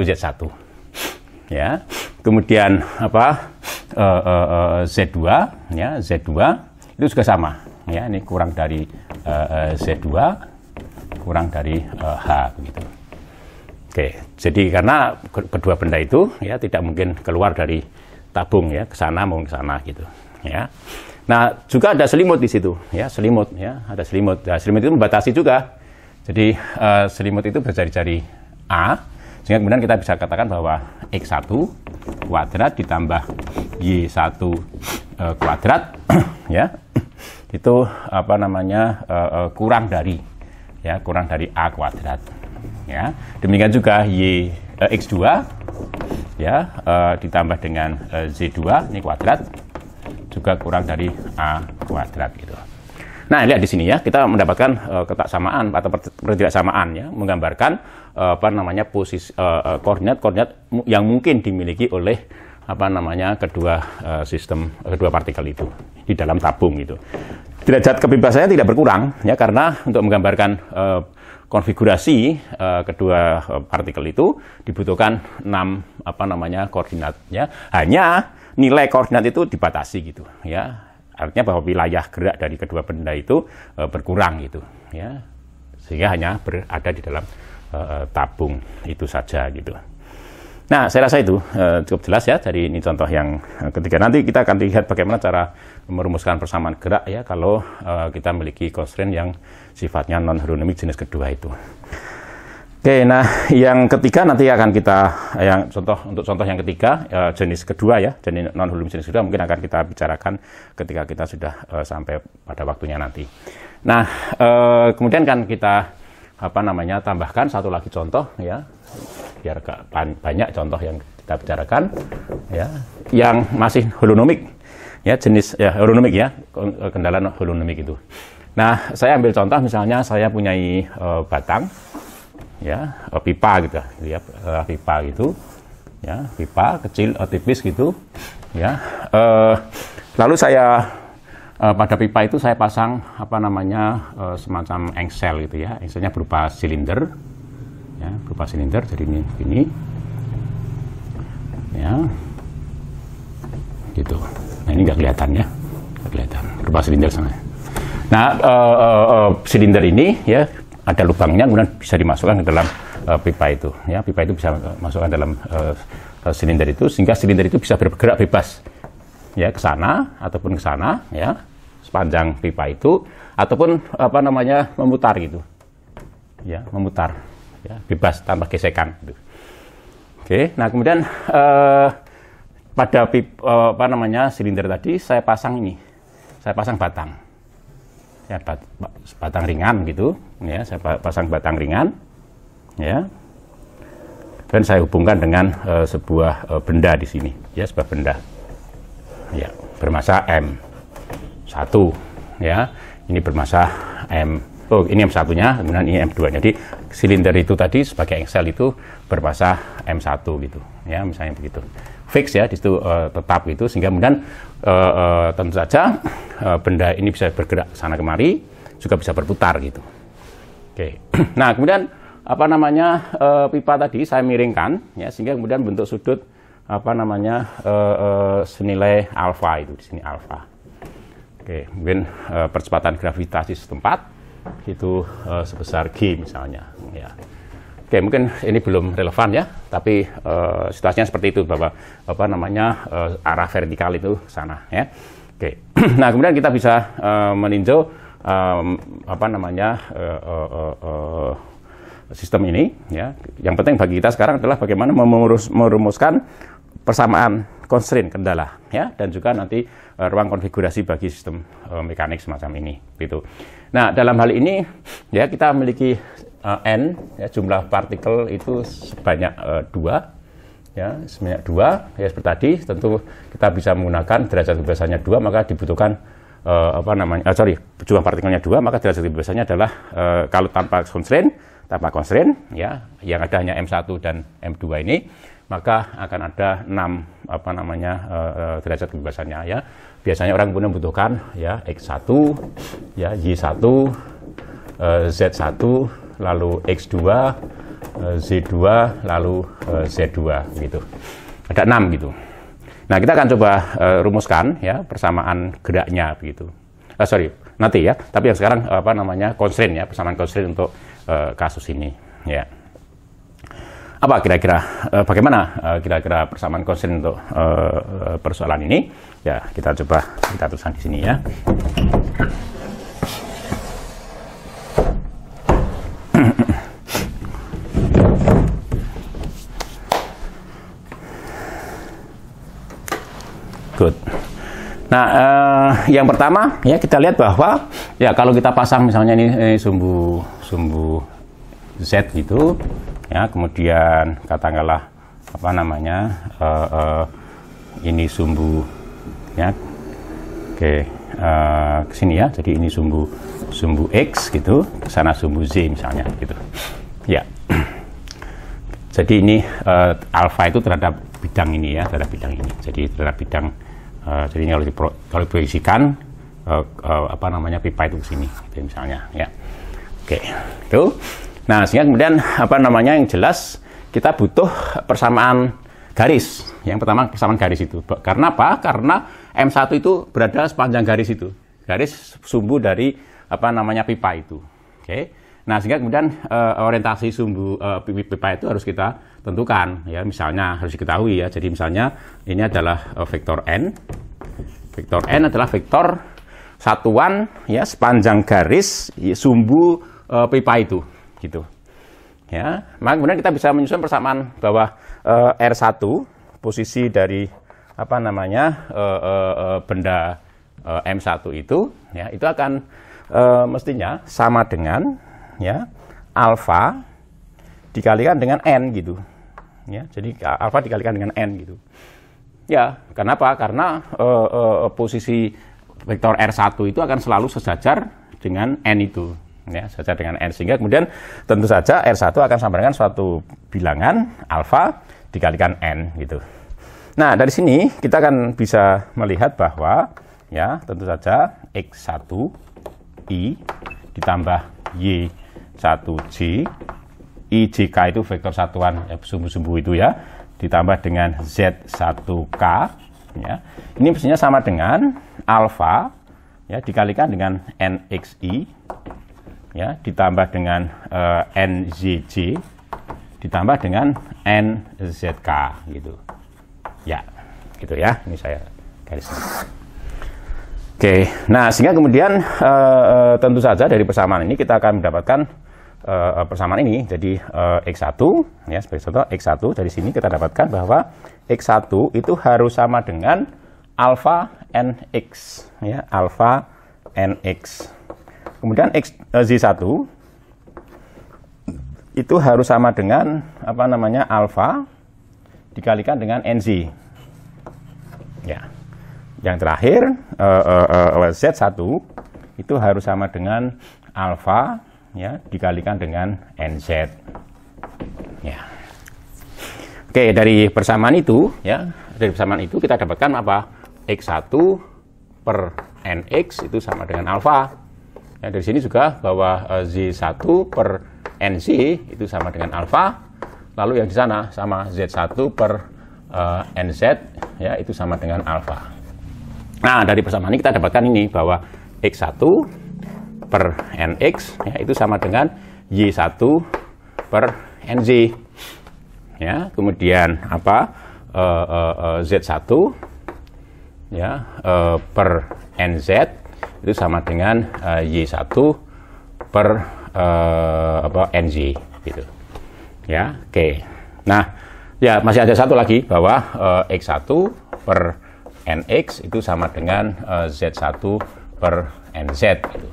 itu Itu z1 ya kemudian apa e, eh, e, eh, e, eh, Z2 ya Z2 itu juga sama ya ini kurang dari e, e, Z2 kurang dari e, H begitu oke jadi karena kedua benda itu ya tidak mungkin keluar dari tabung ya ke sana mau ke sana gitu ya nah juga ada selimut di situ ya selimut ya ada selimut nah, selimut itu membatasi juga jadi uh, selimut itu berjari-jari A sehingga kemudian kita bisa katakan bahwa X1 kuadrat ditambah Y1 e, eh, kuadrat ya itu apa namanya e, kurang dari ya kurang dari A kuadrat ya. Demikian juga Y e, X2 ya ditambah dengan Z2 ini kuadrat juga kurang dari A kuadrat gitu. Nah, lihat di sini ya, kita mendapatkan e, ketaksamaan atau pertidaksamaan ya, menggambarkan Eh, apa namanya posisi eh, eh, koordinat-koordinat yang mungkin dimiliki oleh apa namanya kedua sistem kedua partikel itu di dalam tabung itu Derajat kebebasannya tidak berkurang ya karena untuk menggambarkan konfigurasi kedua partikel itu dibutuhkan enam apa namanya koordinatnya hanya nilai koordinat itu dibatasi gitu ya artinya bahwa wilayah gerak dari kedua benda itu berkurang gitu ya sehingga hanya berada di dalam Eh, tabung itu saja gitu. Nah, saya rasa itu uh, cukup jelas ya Jadi ini contoh yang eh, ketiga. Nanti kita akan lihat bagaimana cara merumuskan persamaan gerak ya kalau uh, kita memiliki constraint yang sifatnya non hermeneutik jenis kedua itu. Oke, nah yang ketiga nanti akan kita yang contoh untuk contoh yang ketiga jenis kedua ya, jenis non hermeneutik jenis kedua mungkin akan kita bicarakan ketika kita sudah sampai pada waktunya nanti. Nah, kemudian kan kita apa namanya tambahkan satu lagi contoh ya biar banyak contoh yang kita bicarakan ya yang masih holonomik ya jenis ya holonomik ya kendala holonomik itu nah saya ambil contoh misalnya saya punya uh, eh, batang ya eh, pipa gitu ya eh, pipa gitu ya pipa kecil tipis gitu ya lalu saya Eh, pada pipa itu saya pasang apa namanya uh, semacam engsel gitu ya engselnya berupa silinder ya berupa silinder jadi ini ini ya gitu nah ini nggak kelihatan ya nggak kelihatan berupa silinder sana nah uh, uh, uh, silinder ini ya ada lubangnya kemudian bisa dimasukkan ke dalam uh, pipa itu ya pipa itu bisa masukkan dalam uh, uh, silinder itu sehingga silinder itu bisa bergerak bebas ya ke sana ataupun ke sana ya sepanjang pipa itu ataupun apa namanya memutar gitu ya memutar ya bebas tanpa gesekan gitu. oke nah kemudian eh, pada pipa, eh, apa namanya silinder tadi saya pasang ini saya pasang batang ya bat, batang ringan gitu ya saya pasang batang ringan ya dan saya hubungkan dengan uh, sebuah uh, benda di sini ya sebuah benda ya bermasa m satu ya ini bermasa m oh ini m satunya kemudian ini m 2 jadi silinder itu tadi sebagai engsel itu bermasa m 1 gitu ya misalnya begitu fix ya di situ uh, tetap gitu sehingga kemudian uh, uh, tentu saja uh, benda ini bisa bergerak sana kemari juga bisa berputar gitu oke nah kemudian apa namanya uh, pipa tadi saya miringkan ya sehingga kemudian bentuk sudut apa namanya uh, uh, senilai alfa itu di sini alfa Oke, mungkin uh, percepatan gravitasi setempat itu uh, sebesar g misalnya. Ya. Oke, mungkin ini belum relevan ya, tapi uh, situasinya seperti itu bahwa apa namanya uh, arah vertikal itu sana ya. Oke, nah kemudian kita bisa uh, meninjau um, apa namanya uh, uh, uh, uh, sistem ini ya. Yang penting bagi kita sekarang adalah bagaimana merumuskan persamaan constraint kendala ya dan juga nanti uh, ruang konfigurasi bagi sistem uh, mekanik semacam ini gitu. Nah, dalam hal ini ya kita memiliki uh, n ya jumlah partikel itu sebanyak uh, dua ya sebanyak dua ya seperti tadi tentu kita bisa menggunakan derajat kebebasannya dua maka dibutuhkan uh, apa namanya uh, sorry jumlah partikelnya dua maka derajat kebebasannya adalah uh, kalau tanpa constraint tanpa constraint ya yang ada hanya m1 dan m2 ini maka akan ada enam apa namanya uh, derajat kebebasannya ya. Biasanya orang pun membutuhkan ya X1, ya Y1, uh, Z1, lalu X2, uh, eh, Z2, lalu uh, Z2 gitu. Ada enam gitu. Nah, kita akan coba uh, rumuskan ya persamaan geraknya begitu. Uh, sorry, nanti ya. Tapi yang sekarang apa namanya constraint ya, persamaan constraint untuk uh, kasus ini ya apa kira-kira uh, bagaimana uh, kira-kira persamaan konsen untuk uh, persoalan ini ya kita coba kita tuliskan di sini ya good Nah, uh, yang pertama ya kita lihat bahwa ya kalau kita pasang misalnya ini, ini sumbu sumbu Z gitu, ya kemudian katakanlah apa namanya uh, uh, ini sumbu ya oke uh, sini ya jadi ini sumbu sumbu x gitu ke sana sumbu z misalnya gitu ya jadi ini uh, alfa itu terhadap bidang ini ya terhadap bidang ini jadi terhadap bidang uh, jadi ini kalau dipro, kalau diproyeksikan uh, uh, apa namanya pipa itu ke sini gitu misalnya ya oke itu Nah, sehingga kemudian apa namanya yang jelas kita butuh persamaan garis. Yang pertama persamaan garis itu. Karena apa? Karena M1 itu berada sepanjang garis itu. Garis sumbu dari apa namanya pipa itu. Oke. Okay? Nah, sehingga kemudian uh, orientasi sumbu uh, pipa itu harus kita tentukan ya. Misalnya harus diketahui ya. Jadi misalnya ini adalah uh, vektor n. Vektor n adalah vektor satuan ya sepanjang garis ya, sumbu uh, pipa itu gitu ya maka kemudian kita bisa menyusun persamaan bahwa e, eh, R1 posisi dari apa namanya e, e, benda e, M1 itu ya itu akan e, mestinya sama dengan ya alfa dikalikan dengan n gitu ya jadi alfa dikalikan dengan n gitu ya kenapa karena e, e, posisi vektor R1 itu akan selalu sejajar dengan n itu ya sejajar dengan n sehingga kemudian tentu saja r1 akan sama dengan suatu bilangan alfa dikalikan n gitu. Nah, dari sini kita akan bisa melihat bahwa ya tentu saja x1 i ditambah y1 j i itu vektor satuan eh, sumbu-sumbu itu ya ditambah dengan z1 k ya. Ini mestinya sama dengan alfa ya dikalikan dengan nxi ya ditambah dengan uh, eh, NZJ ditambah dengan NZK gitu ya gitu ya ini saya ini. oke nah sehingga kemudian uh, tentu saja dari persamaan ini kita akan mendapatkan uh, persamaan ini jadi uh, X1 ya sebagai contoh X1 dari sini kita dapatkan bahwa X1 itu harus sama dengan alfa NX ya alfa NX Kemudian X, eh, Z1 itu harus sama dengan apa namanya alfa dikalikan dengan NZ. Ya. Yang terakhir uh, uh, uh, Z1 itu harus sama dengan alfa ya dikalikan dengan NZ. Ya. Oke, dari persamaan itu ya, dari persamaan itu kita dapatkan apa? X1 per NX itu sama dengan alfa Nah, dari sini juga bahwa uh, eh, Z1 per NC itu sama dengan alfa. Lalu yang di sana sama Z1 per uh, eh, NZ ya itu sama dengan alfa. Nah, dari persamaan ini kita dapatkan ini bahwa X1 per NX ya itu sama dengan Y1 per NZ. Ya, kemudian apa? Uh, uh, uh, Z1 ya uh, per NZ itu sama dengan uh, eh, Y1 per uh, apa nz gitu. Ya, oke. Okay. Nah, ya masih ada satu lagi bahwa uh, eh, X1 per NX itu sama dengan uh, Z1 per NZ gitu.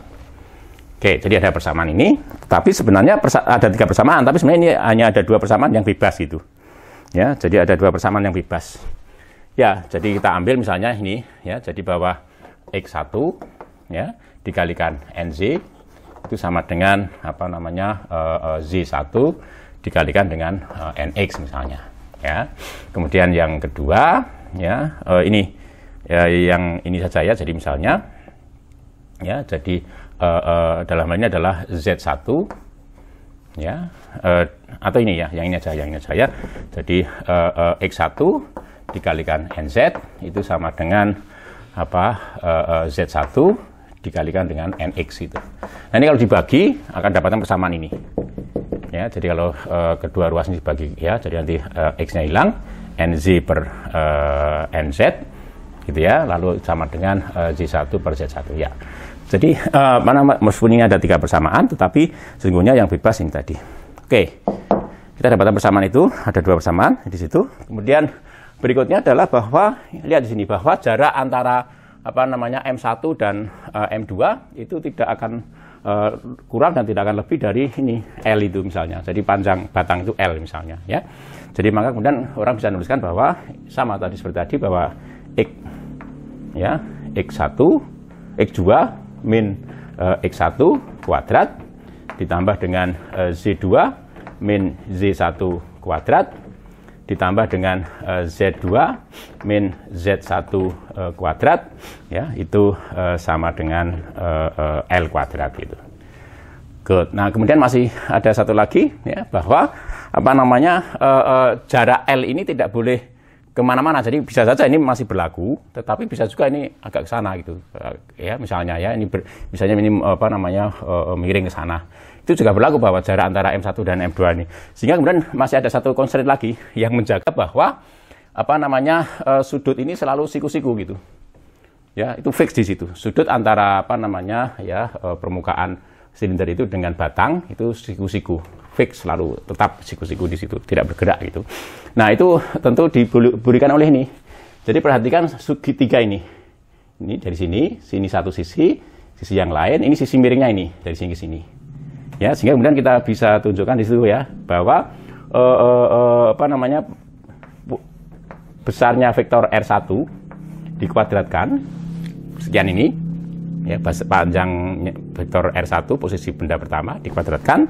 Oke, jadi ada persamaan ini, tapi sebenarnya ada tiga persamaan, tapi sebenarnya ini hanya ada dua persamaan yang bebas gitu. Ya, jadi ada dua persamaan yang bebas. Ya, jadi kita ambil misalnya ini, ya, jadi bahwa X1 ya dikalikan NZ itu sama dengan apa namanya uh, uh, Z1 dikalikan dengan uh, eh, NX misalnya ya. Kemudian yang kedua ya uh, ini ya, yang ini saja ya jadi misalnya ya jadi uh, uh, dalam hal ini adalah Z1 ya uh, atau ini ya yang ini saja yang ini saja ya. Jadi uh, uh, X1 dikalikan NZ itu sama dengan apa uh, uh, Z1 dikalikan dengan nx itu. Nah ini kalau dibagi akan dapatkan persamaan ini. Ya, jadi kalau uh, kedua ruas ini dibagi ya, jadi nanti uh, x-nya hilang, nz per uh, eh, nz gitu ya, lalu sama dengan uh, z1 per z1 ya. Jadi uh, mana meskipun ini ada tiga persamaan, tetapi sesungguhnya yang bebas ini tadi. Oke, kita dapatkan persamaan itu ada dua persamaan di situ. Kemudian berikutnya adalah bahwa lihat di sini bahwa jarak antara apa namanya M1 dan uh, eh, M2 itu tidak akan uh, kurang dan tidak akan lebih dari ini L itu misalnya. Jadi panjang batang itu L misalnya ya. Jadi maka kemudian orang bisa menuliskan bahwa sama tadi seperti tadi bahwa x ya x1 x2 min uh, eh, x1 kuadrat ditambah dengan uh, z2 min z1 kuadrat ditambah dengan eh, Z2 min Z1 eh, kuadrat ya itu eh, sama dengan L kuadrat gitu. Good. Nah, kemudian masih ada satu lagi ya bahwa apa namanya jarak L ini tidak boleh kemana-mana. Jadi bisa saja ini masih berlaku, tetapi bisa juga ini agak ke sana gitu. ya misalnya ya ini ber, misalnya ini apa namanya miring ke sana itu juga berlaku bahwa jarak antara M1 dan M2 ini. Sehingga kemudian masih ada satu constraint lagi yang menjaga bahwa apa namanya uh, sudut ini selalu siku-siku gitu. Ya, itu fix di situ. Sudut antara apa namanya ya uh, permukaan silinder itu dengan batang itu siku-siku fix selalu tetap siku-siku di situ tidak bergerak gitu nah itu tentu diberikan oleh ini jadi perhatikan segitiga ini ini dari sini sini satu sisi sisi yang lain ini sisi miringnya ini dari sini ke sini ya sehingga kemudian kita bisa tunjukkan di situ ya bahwa uh, uh, apa namanya besarnya vektor R1 dikuadratkan sekian ini ya panjang vektor R1 posisi benda pertama dikuadratkan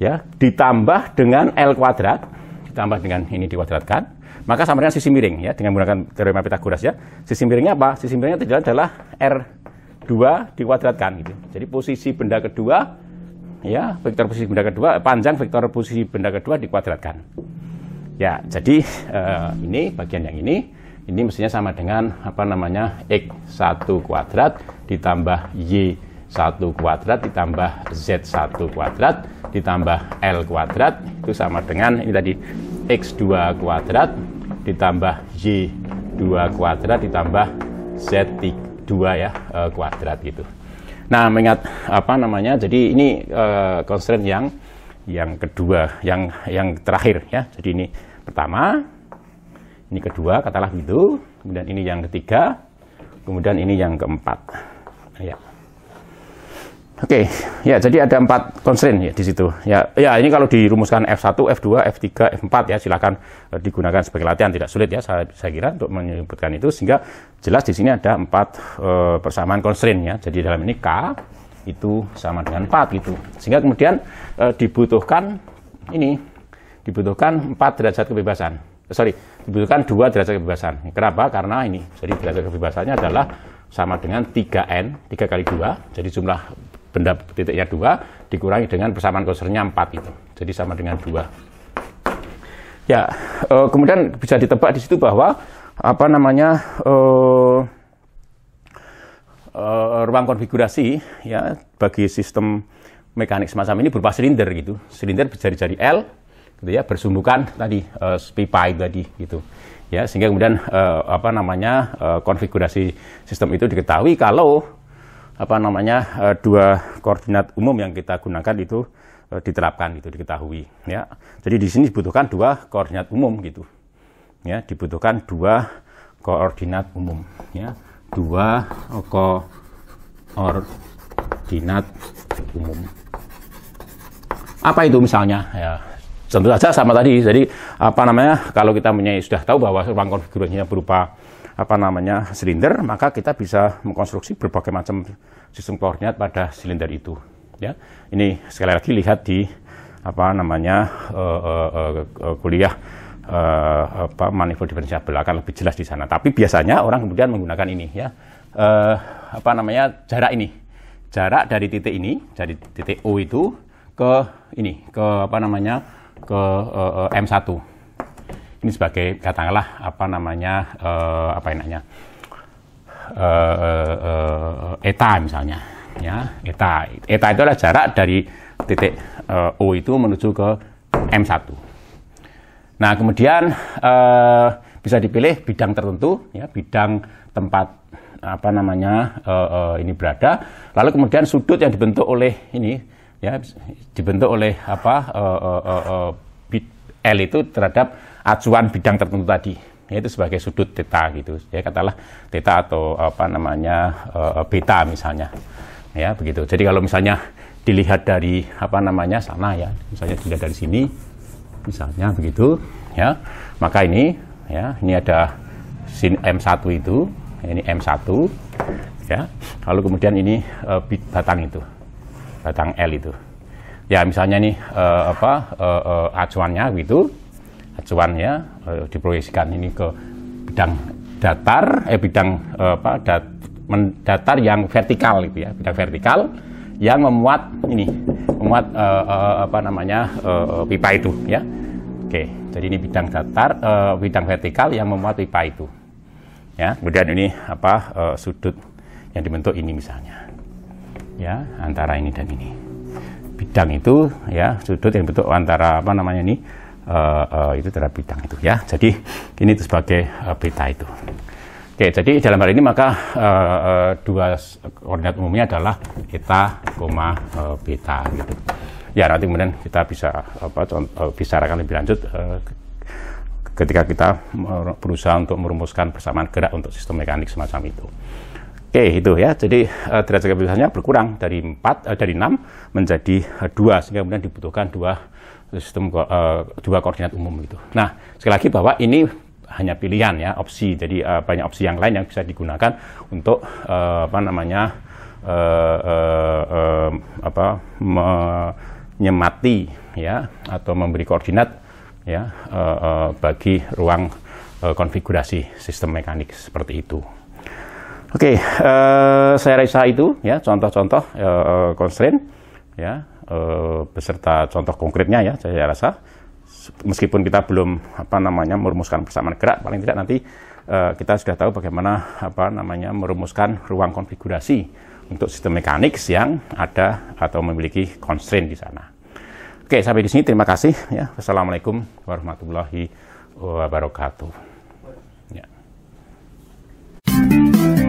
ya ditambah dengan L kuadrat ditambah dengan ini dikuadratkan maka sama dengan sisi miring ya dengan menggunakan teorema Pitagoras ya sisi miringnya apa sisi miringnya adalah R2 dikuadratkan gitu jadi posisi benda kedua ya vektor posisi benda kedua panjang vektor posisi benda kedua dikuadratkan ya jadi eh, ini bagian yang ini ini mestinya sama dengan apa namanya x1 kuadrat ditambah y1 kuadrat ditambah z1 kuadrat ditambah l kuadrat itu sama dengan ini tadi x2 kuadrat ditambah y2 kuadrat ditambah z2 ya eh, kuadrat gitu Nah, mengingat apa namanya? Jadi ini uh, constraint yang yang kedua, yang yang terakhir ya. Jadi ini pertama, ini kedua, katalah begitu. Kemudian ini yang ketiga, kemudian ini yang keempat. Ya. Oke, okay. ya jadi ada empat constraint ya di situ. Ya, ya ini kalau dirumuskan F1, F2, F3, F4 ya silakan eh, digunakan sebagai latihan tidak sulit ya saya, saya kira untuk menyebutkan itu sehingga jelas di sini ada empat e, persamaan constraint ya. Jadi dalam ini K itu sama dengan 4 gitu. Sehingga kemudian e, dibutuhkan ini dibutuhkan 4 derajat kebebasan. Sorry, dibutuhkan 2 derajat kebebasan. Kenapa? Karena ini. Jadi derajat kebebasannya adalah sama dengan 3N, 3 kali 2. Jadi jumlah benda titiknya dua dikurangi dengan persamaan kursornya empat itu jadi sama dengan dua ya e, kemudian bisa ditebak di situ bahwa apa namanya e, e, ruang konfigurasi ya bagi sistem mekanik semacam ini berupa silinder gitu silinder berjari-jari L gitu ya bersumbukan tadi e, pipa tadi gitu ya sehingga kemudian e, apa namanya e, konfigurasi sistem itu diketahui kalau apa namanya eh, dua koordinat umum yang kita gunakan itu eh, diterapkan itu diketahui ya jadi di sini dibutuhkan dua koordinat umum gitu ya dibutuhkan dua koordinat umum ya dua koordinat umum apa itu misalnya ya tentu saja sama tadi. Jadi apa namanya kalau kita punya sudah tahu bahwa ruang konfigurasinya berupa apa namanya silinder, maka kita bisa mengkonstruksi berbagai macam sistem koordinat pada silinder itu. Ya, ini sekali lagi lihat di apa namanya uh, uh, uh, kuliah uh, apa manifold differentiable akan lebih jelas di sana. Tapi biasanya orang kemudian menggunakan ini ya uh, apa namanya jarak ini, jarak dari titik ini dari titik O itu ke ini ke apa namanya ke uh, eh, eh, M1. Ini sebagai katakanlah apa namanya uh, apa enaknya uh, uh, eta misalnya ya eta eta itu adalah jarak dari titik uh, O itu menuju ke M1. Nah kemudian uh, bisa dipilih bidang tertentu ya bidang tempat apa namanya uh, uh, ini berada lalu kemudian sudut yang dibentuk oleh ini ya dibentuk oleh apa uh, uh, uh, uh, L itu terhadap acuan bidang tertentu tadi yaitu sebagai sudut theta gitu ya katalah theta atau apa namanya uh, beta misalnya ya begitu jadi kalau misalnya dilihat dari apa namanya sana ya misalnya dilihat dari sini misalnya begitu ya maka ini ya ini ada sin M1 itu ya, ini M1 ya lalu kemudian ini uh, batang itu batang L itu. Ya misalnya nih uh, apa uh, uh, acuannya gitu, acuannya uh, diproyeksikan ini ke bidang datar, eh bidang uh, apa dat, mendatar yang vertikal gitu ya, bidang vertikal yang memuat ini memuat uh, uh, apa namanya uh, pipa itu ya. Oke, jadi ini bidang datar, uh, bidang vertikal yang memuat pipa itu. Ya, kemudian ini apa uh, sudut yang dibentuk ini misalnya ya antara ini dan ini bidang itu ya sudut yang bentuk antara apa namanya ini uh, uh, itu terhadap bidang itu ya jadi ini itu sebagai uh, eh, beta itu oke jadi dalam hal ini maka uh, uh, dua koordinat umumnya adalah eta koma uh, beta gitu ya nanti kemudian kita bisa apa contoh, bicarakan lebih lanjut uh, ketika kita berusaha untuk merumuskan persamaan gerak untuk sistem mekanik semacam itu. Oke, itu ya. Jadi uh, derajat kebebasannya berkurang dari 4 uh, eh, dari 6 menjadi uh, eh, 2 sehingga kemudian dibutuhkan dua sistem uh, dua koordinat umum gitu. Nah, sekali lagi bahwa ini hanya pilihan ya, opsi. Jadi uh, banyak opsi yang lain yang bisa digunakan untuk uh, apa namanya uh, uh, uh, apa menyemati ya atau memberi koordinat ya uh, uh, bagi ruang uh, konfigurasi sistem mekanik seperti itu. Oke, okay, uh, eh, saya rasa itu ya contoh-contoh uh, constraint ya uh, beserta contoh konkretnya ya saya rasa meskipun kita belum apa namanya merumuskan persamaan gerak paling tidak nanti uh, kita sudah tahu bagaimana apa namanya merumuskan ruang konfigurasi untuk sistem mekanik yang ada atau memiliki constraint di sana. Oke, okay, sampai di sini terima kasih ya. Wassalamualaikum warahmatullahi wabarakatuh. Ya.